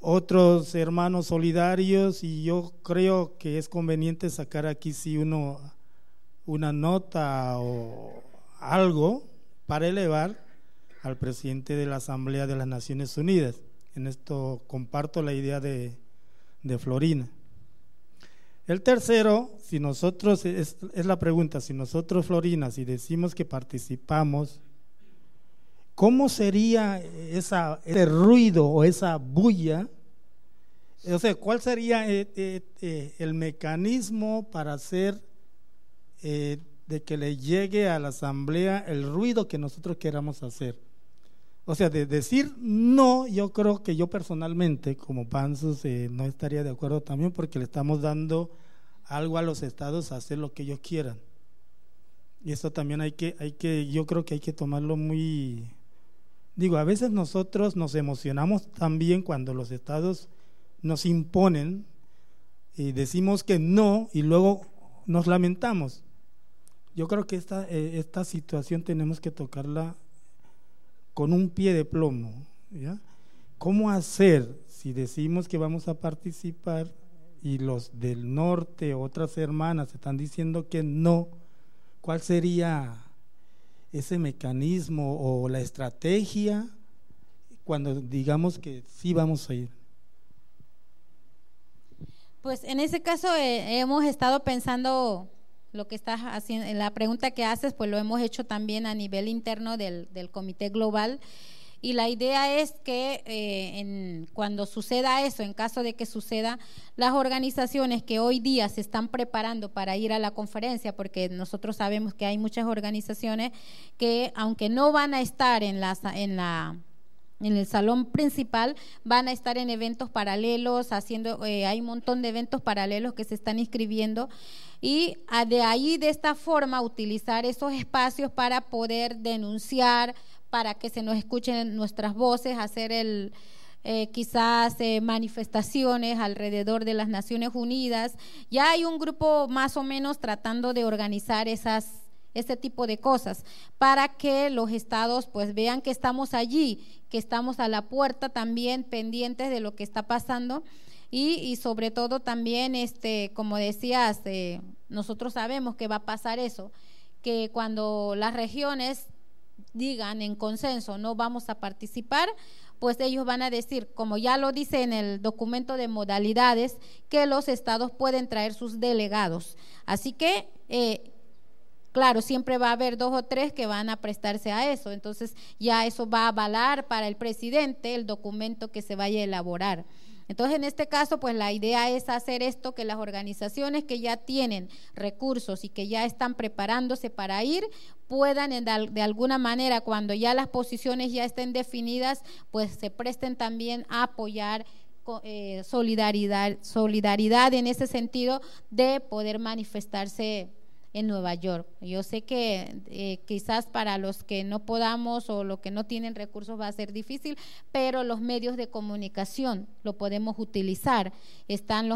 otros hermanos solidarios, y yo creo que es conveniente sacar aquí si uno una nota o algo para elevar al presidente de la Asamblea de las Naciones Unidas. En esto comparto la idea de, Florina. El tercero, si nosotros, es, la pregunta, si nosotros, Florina, si decimos que participamos, ¿cómo sería ese ruido o esa bulla? O sea, ¿cuál sería eh, eh, eh, el mecanismo para hacer de que le llegue a la asamblea el ruido que nosotros queramos hacer? O sea, de decir no, yo creo que yo personalmente, como Panzos, eh, no estaría de acuerdo también porque le estamos dando algo a los estados a hacer lo que ellos quieran. Y eso también hay que, hay que, yo creo que hay que tomarlo muy... Digo, a veces nosotros nos emocionamos también cuando los estados nos imponen y decimos que no y luego nos lamentamos. Yo creo que esta, eh, esta situación tenemos que tocarla con un pie de plomo. ¿Cómo hacer si decimos que vamos a participar y los del norte, otras hermanas, están diciendo que no? ¿Cuál sería ese mecanismo o la estrategia cuando digamos que sí vamos a ir? Pues en ese caso eh, hemos estado pensando lo que estás haciendo, la pregunta que haces, pues lo hemos hecho también a nivel interno del, del Comité Global. Y la idea es que eh, cuando suceda eso, en caso de que suceda, las organizaciones que hoy día se están preparando para ir a la conferencia, porque nosotros sabemos que hay muchas organizaciones que, aunque no van a estar en en la en el salón principal van a estar en eventos paralelos haciendo eh, hay un montón de eventos paralelos que se están inscribiendo y ah, de ahí de esta forma utilizar esos espacios para poder denunciar, para que se nos escuchen nuestras voces, hacer el, eh, quizás eh, manifestaciones alrededor de las Naciones Unidas. Ya hay un grupo más o menos tratando de organizar esas ese tipo de cosas para que los estados pues vean que estamos allí, que estamos a la puerta también pendientes de lo que está pasando y, sobre todo también, este, como decías, eh, nosotros sabemos que va a pasar eso, que cuando las regiones digan en consenso no vamos a participar, pues ellos van a decir, como ya lo dice en el documento de modalidades, que los estados pueden traer sus delegados. Así que, eh, claro, siempre va a haber dos o tres que van a prestarse a eso. Entonces ya eso va a avalar para el presidente el documento que se vaya a elaborar. Entonces, en este caso, pues la idea es hacer esto, que las organizaciones que ya tienen recursos y que ya están preparándose para ir, puedan de alguna manera, cuando ya las posiciones ya estén definidas, pues se presten también a apoyar eh, solidaridad, solidaridad en ese sentido de poder manifestarse en Nueva York. Yo sé que eh, quizás para los que no podamos o los que no tienen recursos va a ser difícil, pero los medios de comunicación lo podemos utilizar. Están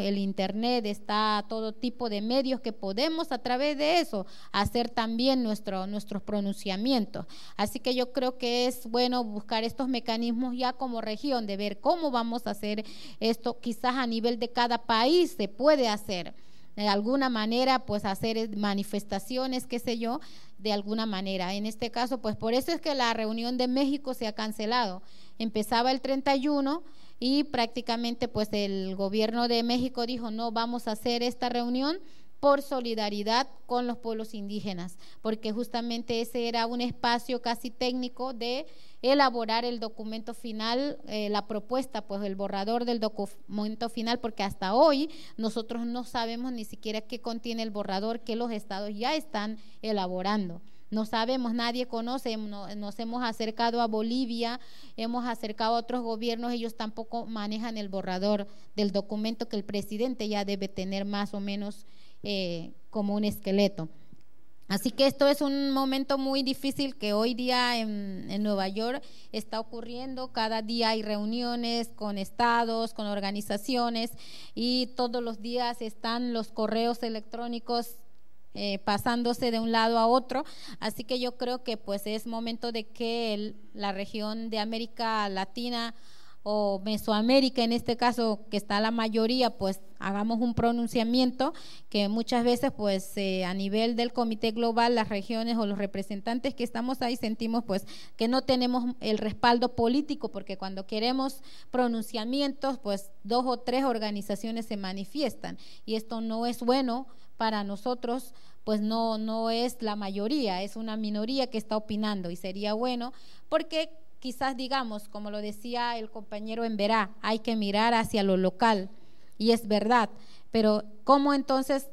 el Internet, está todo tipo de medios que podemos a través de eso hacer también nuestro, nuestros pronunciamientos. Así que yo creo que es bueno buscar estos mecanismos ya como región de ver cómo vamos a hacer esto. Quizás a nivel de cada país se puede hacer de alguna manera pues hacer eh, manifestaciones, qué sé yo, de alguna manera. En este caso, pues por eso es que la reunión de México se ha cancelado. Empezaba el 31 y prácticamente pues el gobierno de México dijo, no vamos a hacer esta reunión por solidaridad con los pueblos indígenas, porque justamente ese era un espacio casi técnico de elaborar el documento final, eh, la propuesta, pues el borrador del documento final, porque hasta hoy nosotros no sabemos ni siquiera qué contiene el borrador que los estados ya están elaborando. No sabemos, nadie conoce, nos hemos acercado a Bolivia, hemos acercado a otros gobiernos, ellos tampoco manejan el borrador del documento que el presidente ya debe tener más o menos eh, como un esqueleto. Así que esto es un momento muy difícil que hoy día en, en, Nueva York está ocurriendo. Cada día hay reuniones con estados, con organizaciones y todos los días están los correos electrónicos eh, pasándose de un lado a otro. Así que yo creo que pues es momento de que la región de América Latina o Mesoamérica, en este caso que está la mayoría, pues hagamos un pronunciamiento que muchas veces pues eh, a nivel del comité global, las regiones o los representantes que estamos ahí sentimos pues que no tenemos el respaldo político porque cuando queremos pronunciamientos pues dos o tres organizaciones se manifiestan y esto no es bueno para nosotros pues no no es la mayoría, es una minoría que está opinando y sería bueno porque quizás digamos, como lo decía el compañero en Verá, hay que mirar hacia lo local, y es verdad, pero ¿cómo entonces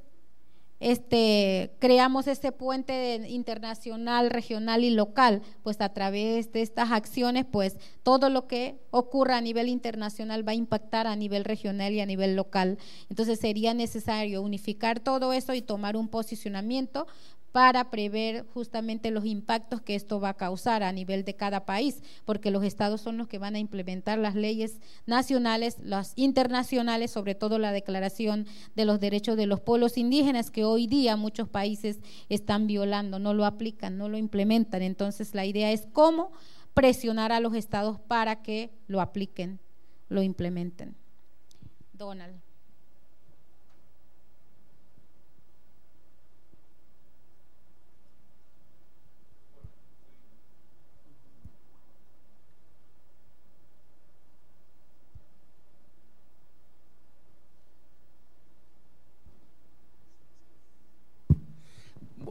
este, creamos ese puente internacional, regional y local, pues a través de estas acciones, pues todo lo que ocurra a nivel internacional va a impactar a nivel regional y a nivel local. Entonces sería necesario unificar todo eso y tomar un posicionamiento para prever justamente los impactos que esto va a causar a nivel de cada país, porque los estados son los que van a implementar las leyes nacionales, las internacionales, sobre todo la Declaración de los Derechos de los Pueblos Indígenas, que hoy día muchos países están violando, no lo aplican, no lo implementan. Entonces la idea es cómo presionar a los estados para que lo apliquen, lo implementen. Donald.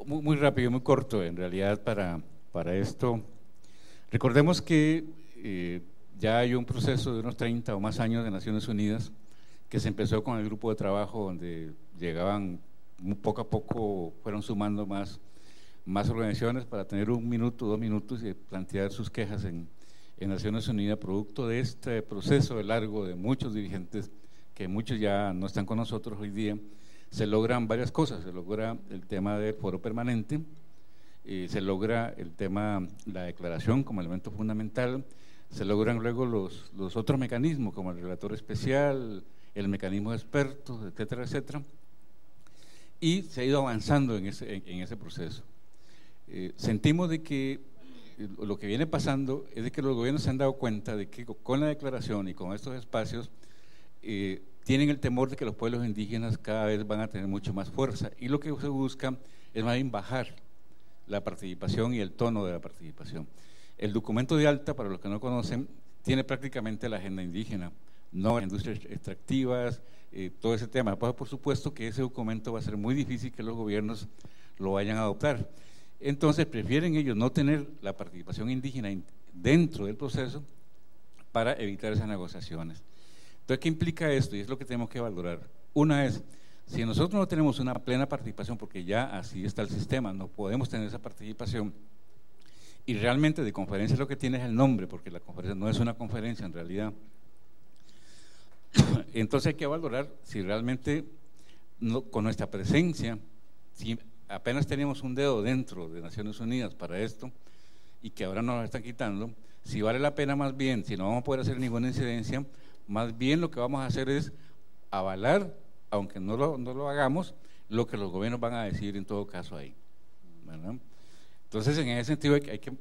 muy, muy rápido, muy corto en realidad para, para esto. Recordemos que eh, ya hay un proceso de unos 30 o más años de Naciones Unidas que se empezó con el grupo de trabajo donde llegaban poco a poco, fueron sumando más, más organizaciones para tener un minuto, dos minutos y plantear sus quejas en, en Naciones Unidas, producto de este proceso largo de muchos dirigentes que muchos ya no están con nosotros hoy día se logran varias cosas. Se logra el tema del foro permanente, eh, se logra el tema, la declaración como elemento fundamental, se logran luego los, otros mecanismos, como el relator especial, el mecanismo de expertos, etcétera, etcétera. Y se ha ido avanzando en ese, proceso. Eh, sentimos de que eh, lo que viene pasando es de que los gobiernos se han dado cuenta de que con la declaración y con estos espacios eh, tienen el temor de que los pueblos indígenas cada vez van a tener mucho más fuerza y lo que se busca es más bien bajar la participación y el tono de la participación. El documento de alta, para los que no conocen, tiene prácticamente la agenda indígena, no industrias extractivas, eh, todo ese tema. Pues por supuesto que ese documento va a ser muy difícil que los gobiernos lo vayan a adoptar. Entonces prefieren ellos no tener la participación indígena dentro del proceso para evitar esas negociaciones. Entonces, ¿qué implica esto? Y es lo que tenemos que valorar. Una es, si nosotros no tenemos una plena participación, porque ya así está el sistema, no podemos tener esa participación, y realmente de conferencia lo que tiene es el nombre, porque la conferencia no es una conferencia en realidad. Entonces hay que valorar si realmente con nuestra presencia, si apenas tenemos un dedo dentro de Naciones Unidas para esto, y que ahora nos lo están quitando, si vale la pena más bien, si no vamos a poder hacer ninguna incidencia, más bien lo que vamos a hacer es avalar, aunque no lo, no lo hagamos, lo que los gobiernos van a decir en todo caso ahí. Entonces, en ese sentido hay que,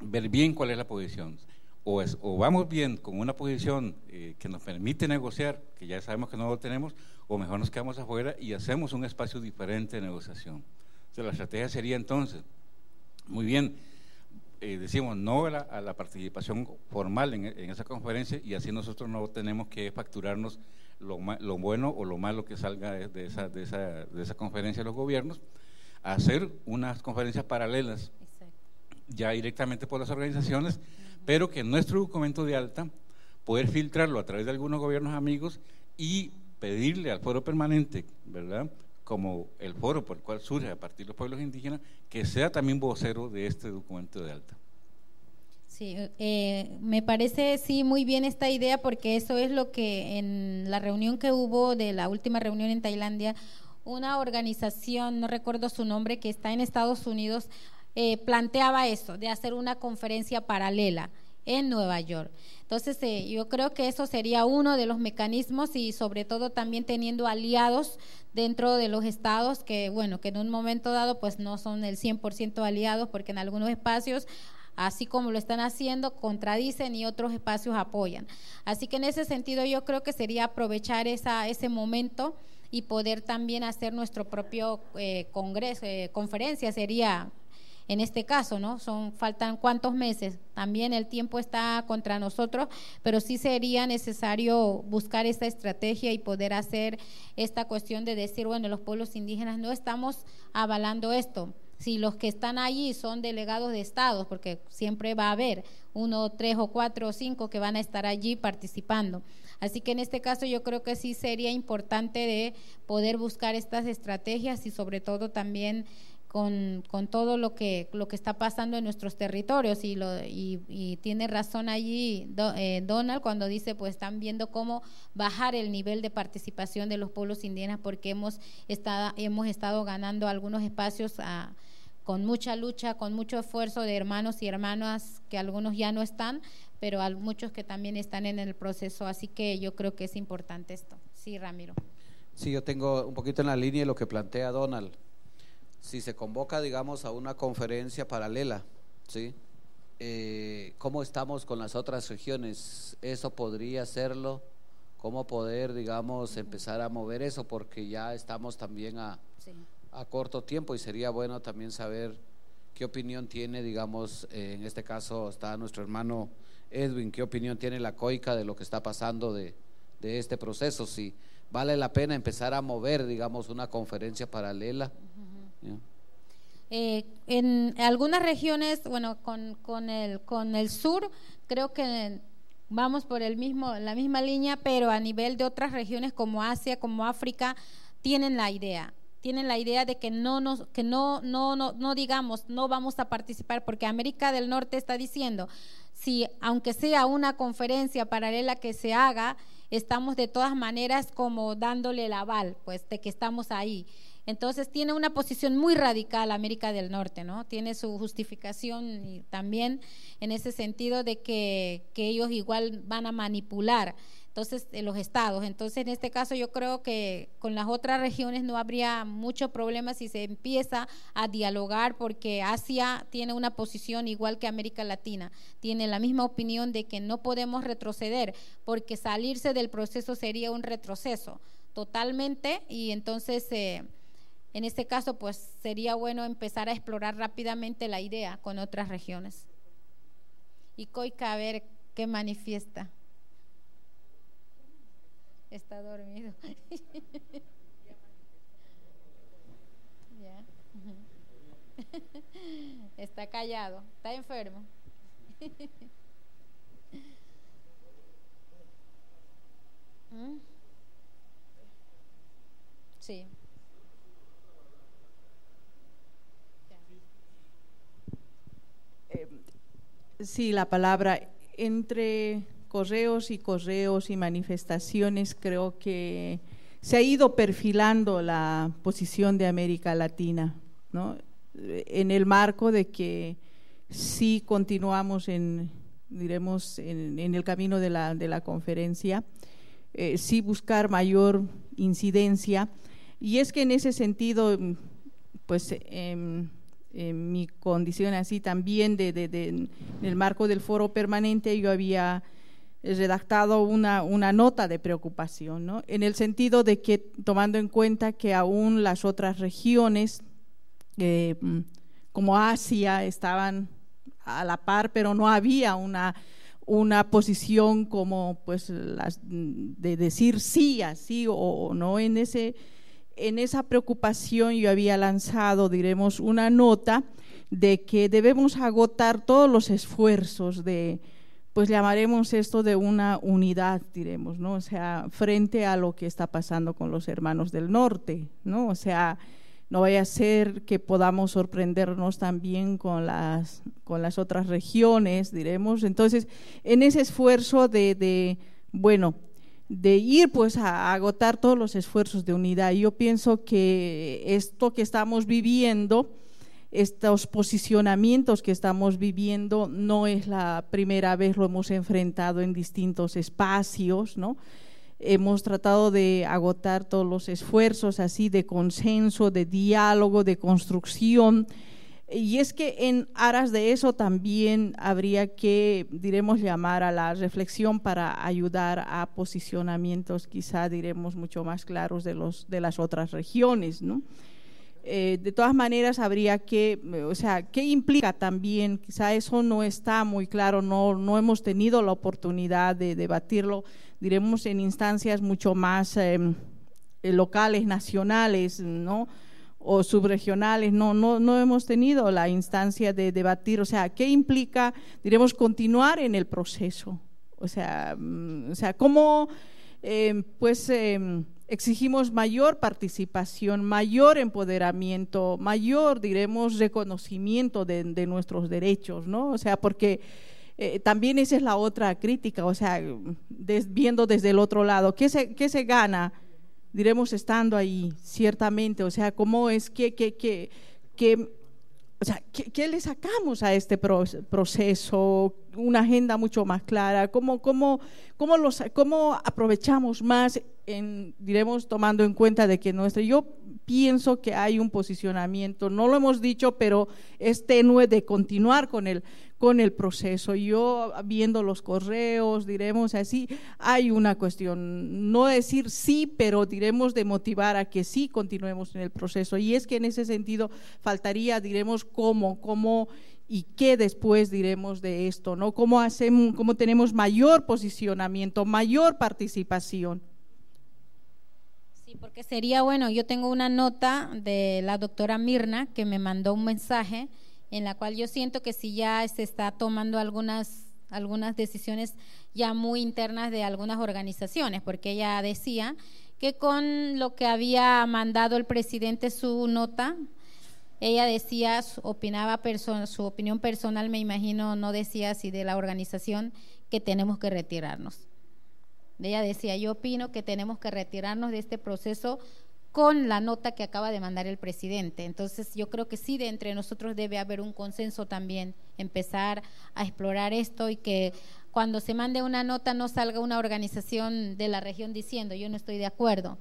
ver bien cuál es la posición. O, es, o vamos bien con una posición eh, que nos permite negociar, que ya sabemos que no lo tenemos, o mejor nos quedamos afuera y hacemos un espacio diferente de negociación. Entonces la estrategia sería entonces, muy bien, eh, decimos no a la, participación formal en, esa conferencia y así nosotros no tenemos que facturarnos lo, lo bueno o lo malo que salga de, esa, de, esa, de esa conferencia de los gobiernos, hacer unas conferencias paralelas ya directamente por las organizaciones, pero que nuestro documento de alta poder filtrarlo a través de algunos gobiernos amigos y pedirle al foro permanente, ¿verdad? como el foro por el cual surge a partir de los pueblos indígenas, que sea también vocero de este documento de alta. Sí, eh, me parece sí muy bien esta idea porque eso es lo que en la reunión que hubo de la última reunión en Tailandia, una organización, no recuerdo su nombre, que está en Estados Unidos, eh, planteaba eso, de hacer una conferencia paralela en Nueva York. Entonces, eh, yo creo que eso sería uno de los mecanismos y sobre todo también teniendo aliados dentro de los estados que, bueno, que en un momento dado pues no son el 100% aliados porque en algunos espacios así como lo están haciendo, contradicen y otros espacios apoyan. Así que en ese sentido yo creo que sería aprovechar esa, ese momento y poder también hacer nuestro propio eh, congreso, eh, conferencia, sería en este caso, ¿no? Son faltan cuántos meses. También el tiempo está contra nosotros, pero sí sería necesario buscar esta estrategia y poder hacer esta cuestión de decir, bueno, los pueblos indígenas no estamos avalando esto si los que están allí son delegados de estados, porque siempre va a haber uno, tres o cuatro o cinco que van a estar allí participando. Así que en este caso yo creo que sí sería importante de poder buscar estas estrategias y sobre todo también con, con todo lo que, lo que está pasando en nuestros territorios y, lo, y, tiene razón allí eh, Donald cuando dice pues están viendo cómo bajar el nivel de participación de los pueblos indígenas porque hemos estado, hemos estado ganando algunos espacios con mucha lucha, con mucho esfuerzo de hermanos y hermanas que algunos ya no están, pero muchos que también están en el proceso, así que yo creo que es importante esto. Sí, Ramiro. Sí, yo tengo un poquito en la línea de lo que plantea Donald si se convoca, digamos, a una conferencia paralela, ¿sí? Eh, ¿Cómo estamos con las otras regiones? ¿Eso podría hacerlo? ¿Cómo poder, digamos, empezar a mover eso? Porque ya estamos también a, a corto tiempo y sería bueno también saber qué opinión tiene, digamos, eh, en este caso está nuestro hermano Edwin, qué opinión tiene la COICA de lo que está pasando de, de este proceso, si vale la pena empezar a mover, digamos, una conferencia paralela. Eh, en algunas regiones, bueno, con, el, con el sur, creo que vamos por el mismo, la misma línea, pero a nivel de otras regiones como Asia, como África, tienen la idea tienen la idea de que no nos que no no no digamos no vamos a participar porque América del Norte está diciendo si aunque sea una conferencia paralela que se haga estamos de todas maneras como dándole el aval pues de que estamos ahí entonces tiene una posición muy radical América del Norte, ¿no? Tiene su justificación también en ese sentido de que, ellos igual van a manipular entonces eh, los estados. Entonces, en este caso yo creo que con las otras regiones no habría mucho problema si se empieza a dialogar porque Asia tiene una posición igual que América Latina, tiene la misma opinión de que no podemos retroceder porque salirse del proceso sería un retroceso totalmente y entonces eh, en este caso, pues sería bueno empezar a explorar rápidamente la idea con otras regiones. Y Coica a ver qué manifiesta. Está dormido. Está callado, está enfermo. ¿Mm? Sí. Em, sí, la palabra entre correos y correos y manifestaciones creo que se ha ido perfilando la posición de América Latina, ¿no? En el marco de que sí continuamos en, diremos, en, el camino de la, de la conferencia, eh, sí buscar mayor incidencia. Y es que en ese sentido, pues em, en eh, mi condición así también de, en el marco del foro permanente yo había redactado una, una nota de preocupación, ¿no? en el sentido de que tomando en cuenta que aún las otras regiones eh, como Asia estaban a la par, pero no había una, una posición como pues las, de decir sí, así o no en ese en esa preocupación yo había lanzado, diremos, una nota de que debemos agotar todos los esfuerzos de, pues llamaremos esto de una unidad, diremos, ¿no? O sea, frente a lo que está pasando con los hermanos del norte, ¿no? O sea, no vaya a ser que podamos sorprendernos también con las, con las otras regiones, diremos. Entonces, en ese esfuerzo de, de bueno, de ir pues a agotar todos los esfuerzos de unidad. Yo pienso que esto que estamos viviendo, estos posicionamientos que estamos viviendo, no es la primera vez, lo hemos enfrentado en distintos espacios, ¿no? Hemos tratado de agotar todos los esfuerzos así de consenso, de diálogo, de construcción, y es que en aras de eso también habría que, diremos, llamar a la reflexión para ayudar a posicionamientos quizá, diremos, mucho más claros de, los, de las otras regiones, ¿no? Eh, de todas maneras, habría que, o sea, ¿qué implica también? Quizá eso no está muy claro, no, no hemos tenido la oportunidad de debatirlo, diremos, en instancias mucho más em, eh, locales, nacionales, ¿no? o subregionales, no, no, no hemos tenido la instancia de debatir, o sea, qué implica, diremos, continuar en el proceso, o sea, mm, o sea cómo, em, pues, em, exigimos mayor participación, mayor empoderamiento, mayor, diremos, reconocimiento de, nuestros derechos, ¿no? O sea, porque eh, también esa es la otra crítica, o sea, viendo desde el otro lado, qué se gana? diremos estando ahí, ciertamente, o sea, cómo es que, que, que, que o sea, ¿qué, ¿qué, le sacamos a este proceso? Una agenda mucho más clara, ¿cómo, cómo, cómo, los, cómo aprovechamos más, en, diremos, tomando en cuenta de que nuestro... Yo pienso que hay un posicionamiento, no lo hemos dicho, pero es tenue de continuar con el, con el proceso. Yo, viendo los correos, diremos así, hay una cuestión, no decir sí, pero diremos de motivar a que sí continuemos en el proceso. Y es que en ese sentido faltaría, diremos, cómo, cómo y qué después diremos de esto, ¿no? ¿Cómo, hacemos, cómo tenemos mayor posicionamiento, mayor participación? porque sería bueno, yo tengo una nota de la doctora Mirna que me mandó un mensaje en la cual yo siento que si ya se está tomando algunas algunas decisiones ya muy internas de algunas organizaciones, porque ella decía que con lo que había mandado el presidente su nota, ella decía, opinaba su opinión personal, me imagino, no decía si de la organización, que tenemos que retirarnos. Ella decía, yo opino que tenemos que retirarnos de este proceso con la nota que acaba de mandar el presidente. Entonces yo creo que sí, de entre nosotros debe haber un consenso también, empezar a explorar esto y que cuando se mande una nota no salga una organización de la región diciendo yo no estoy de acuerdo.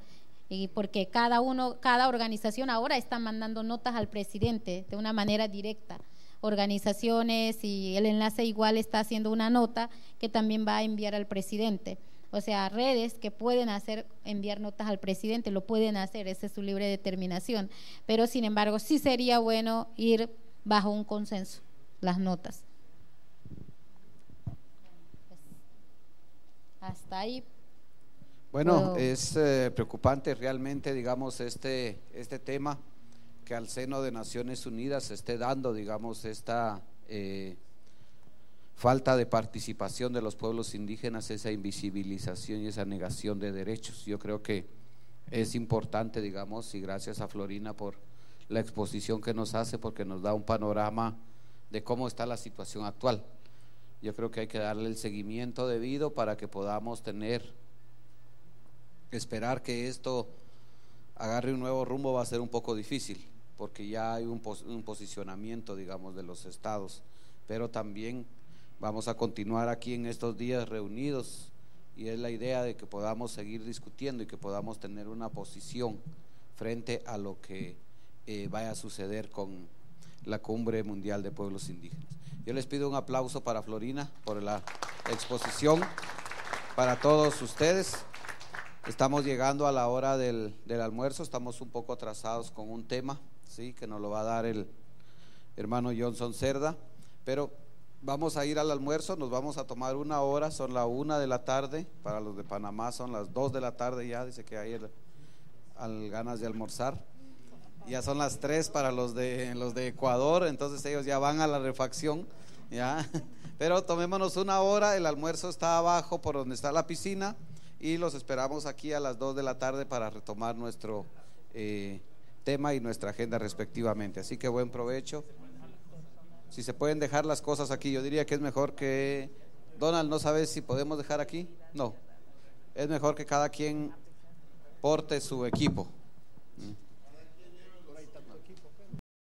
Y porque cada uno, cada organización ahora está mandando notas al presidente de una manera directa. Organizaciones y el enlace igual está haciendo una nota que también va a enviar al presidente o sea, redes que pueden hacer, enviar notas al presidente, lo pueden hacer, esa es su libre determinación. Pero sin embargo, sí sería bueno ir bajo un consenso, las notas. hasta ahí. Bueno, es eh, preocupante realmente, digamos, este, este tema que al seno de Naciones Unidas se esté dando, digamos, esta... Eh, falta de participación de los pueblos indígenas, esa invisibilización y esa negación de derechos. Yo creo que es importante, digamos, y gracias a Florina por la exposición que nos hace, porque nos da un panorama de cómo está la situación actual. Yo creo que hay que darle el seguimiento debido para que podamos tener, esperar que esto agarre un nuevo rumbo va a ser un poco difícil, porque ya hay un, posicionamiento, digamos, de los estados, pero también Vamos a continuar aquí en estos días reunidos y es la idea de que podamos seguir discutiendo y que podamos tener una posición frente a lo que eh, vaya a suceder con la Cumbre Mundial de Pueblos Indígenas. Yo les pido un aplauso para Florina por la exposición, para todos ustedes. Estamos llegando a la hora del, almuerzo, estamos un poco atrasados con un tema, ¿sí? que nos lo va a dar el hermano Johnson Cerda, pero Vamos a ir al almuerzo, nos vamos a tomar una hora, son la una de la tarde, para los de Panamá son las dos de la tarde ya, dice que hay ganas de almorzar. Ya son las tres para los de, los de Ecuador, entonces ellos ya van a la refacción, ya. Pero tomémonos una hora, el almuerzo está abajo por donde está la piscina y los esperamos aquí a las dos de la tarde para retomar nuestro eh, tema y nuestra agenda respectivamente. Así que buen provecho si se pueden dejar las cosas aquí. Yo diría que es mejor que... Donald, ¿no sabes si podemos dejar aquí? No. Es mejor que cada quien porte su equipo. Mm.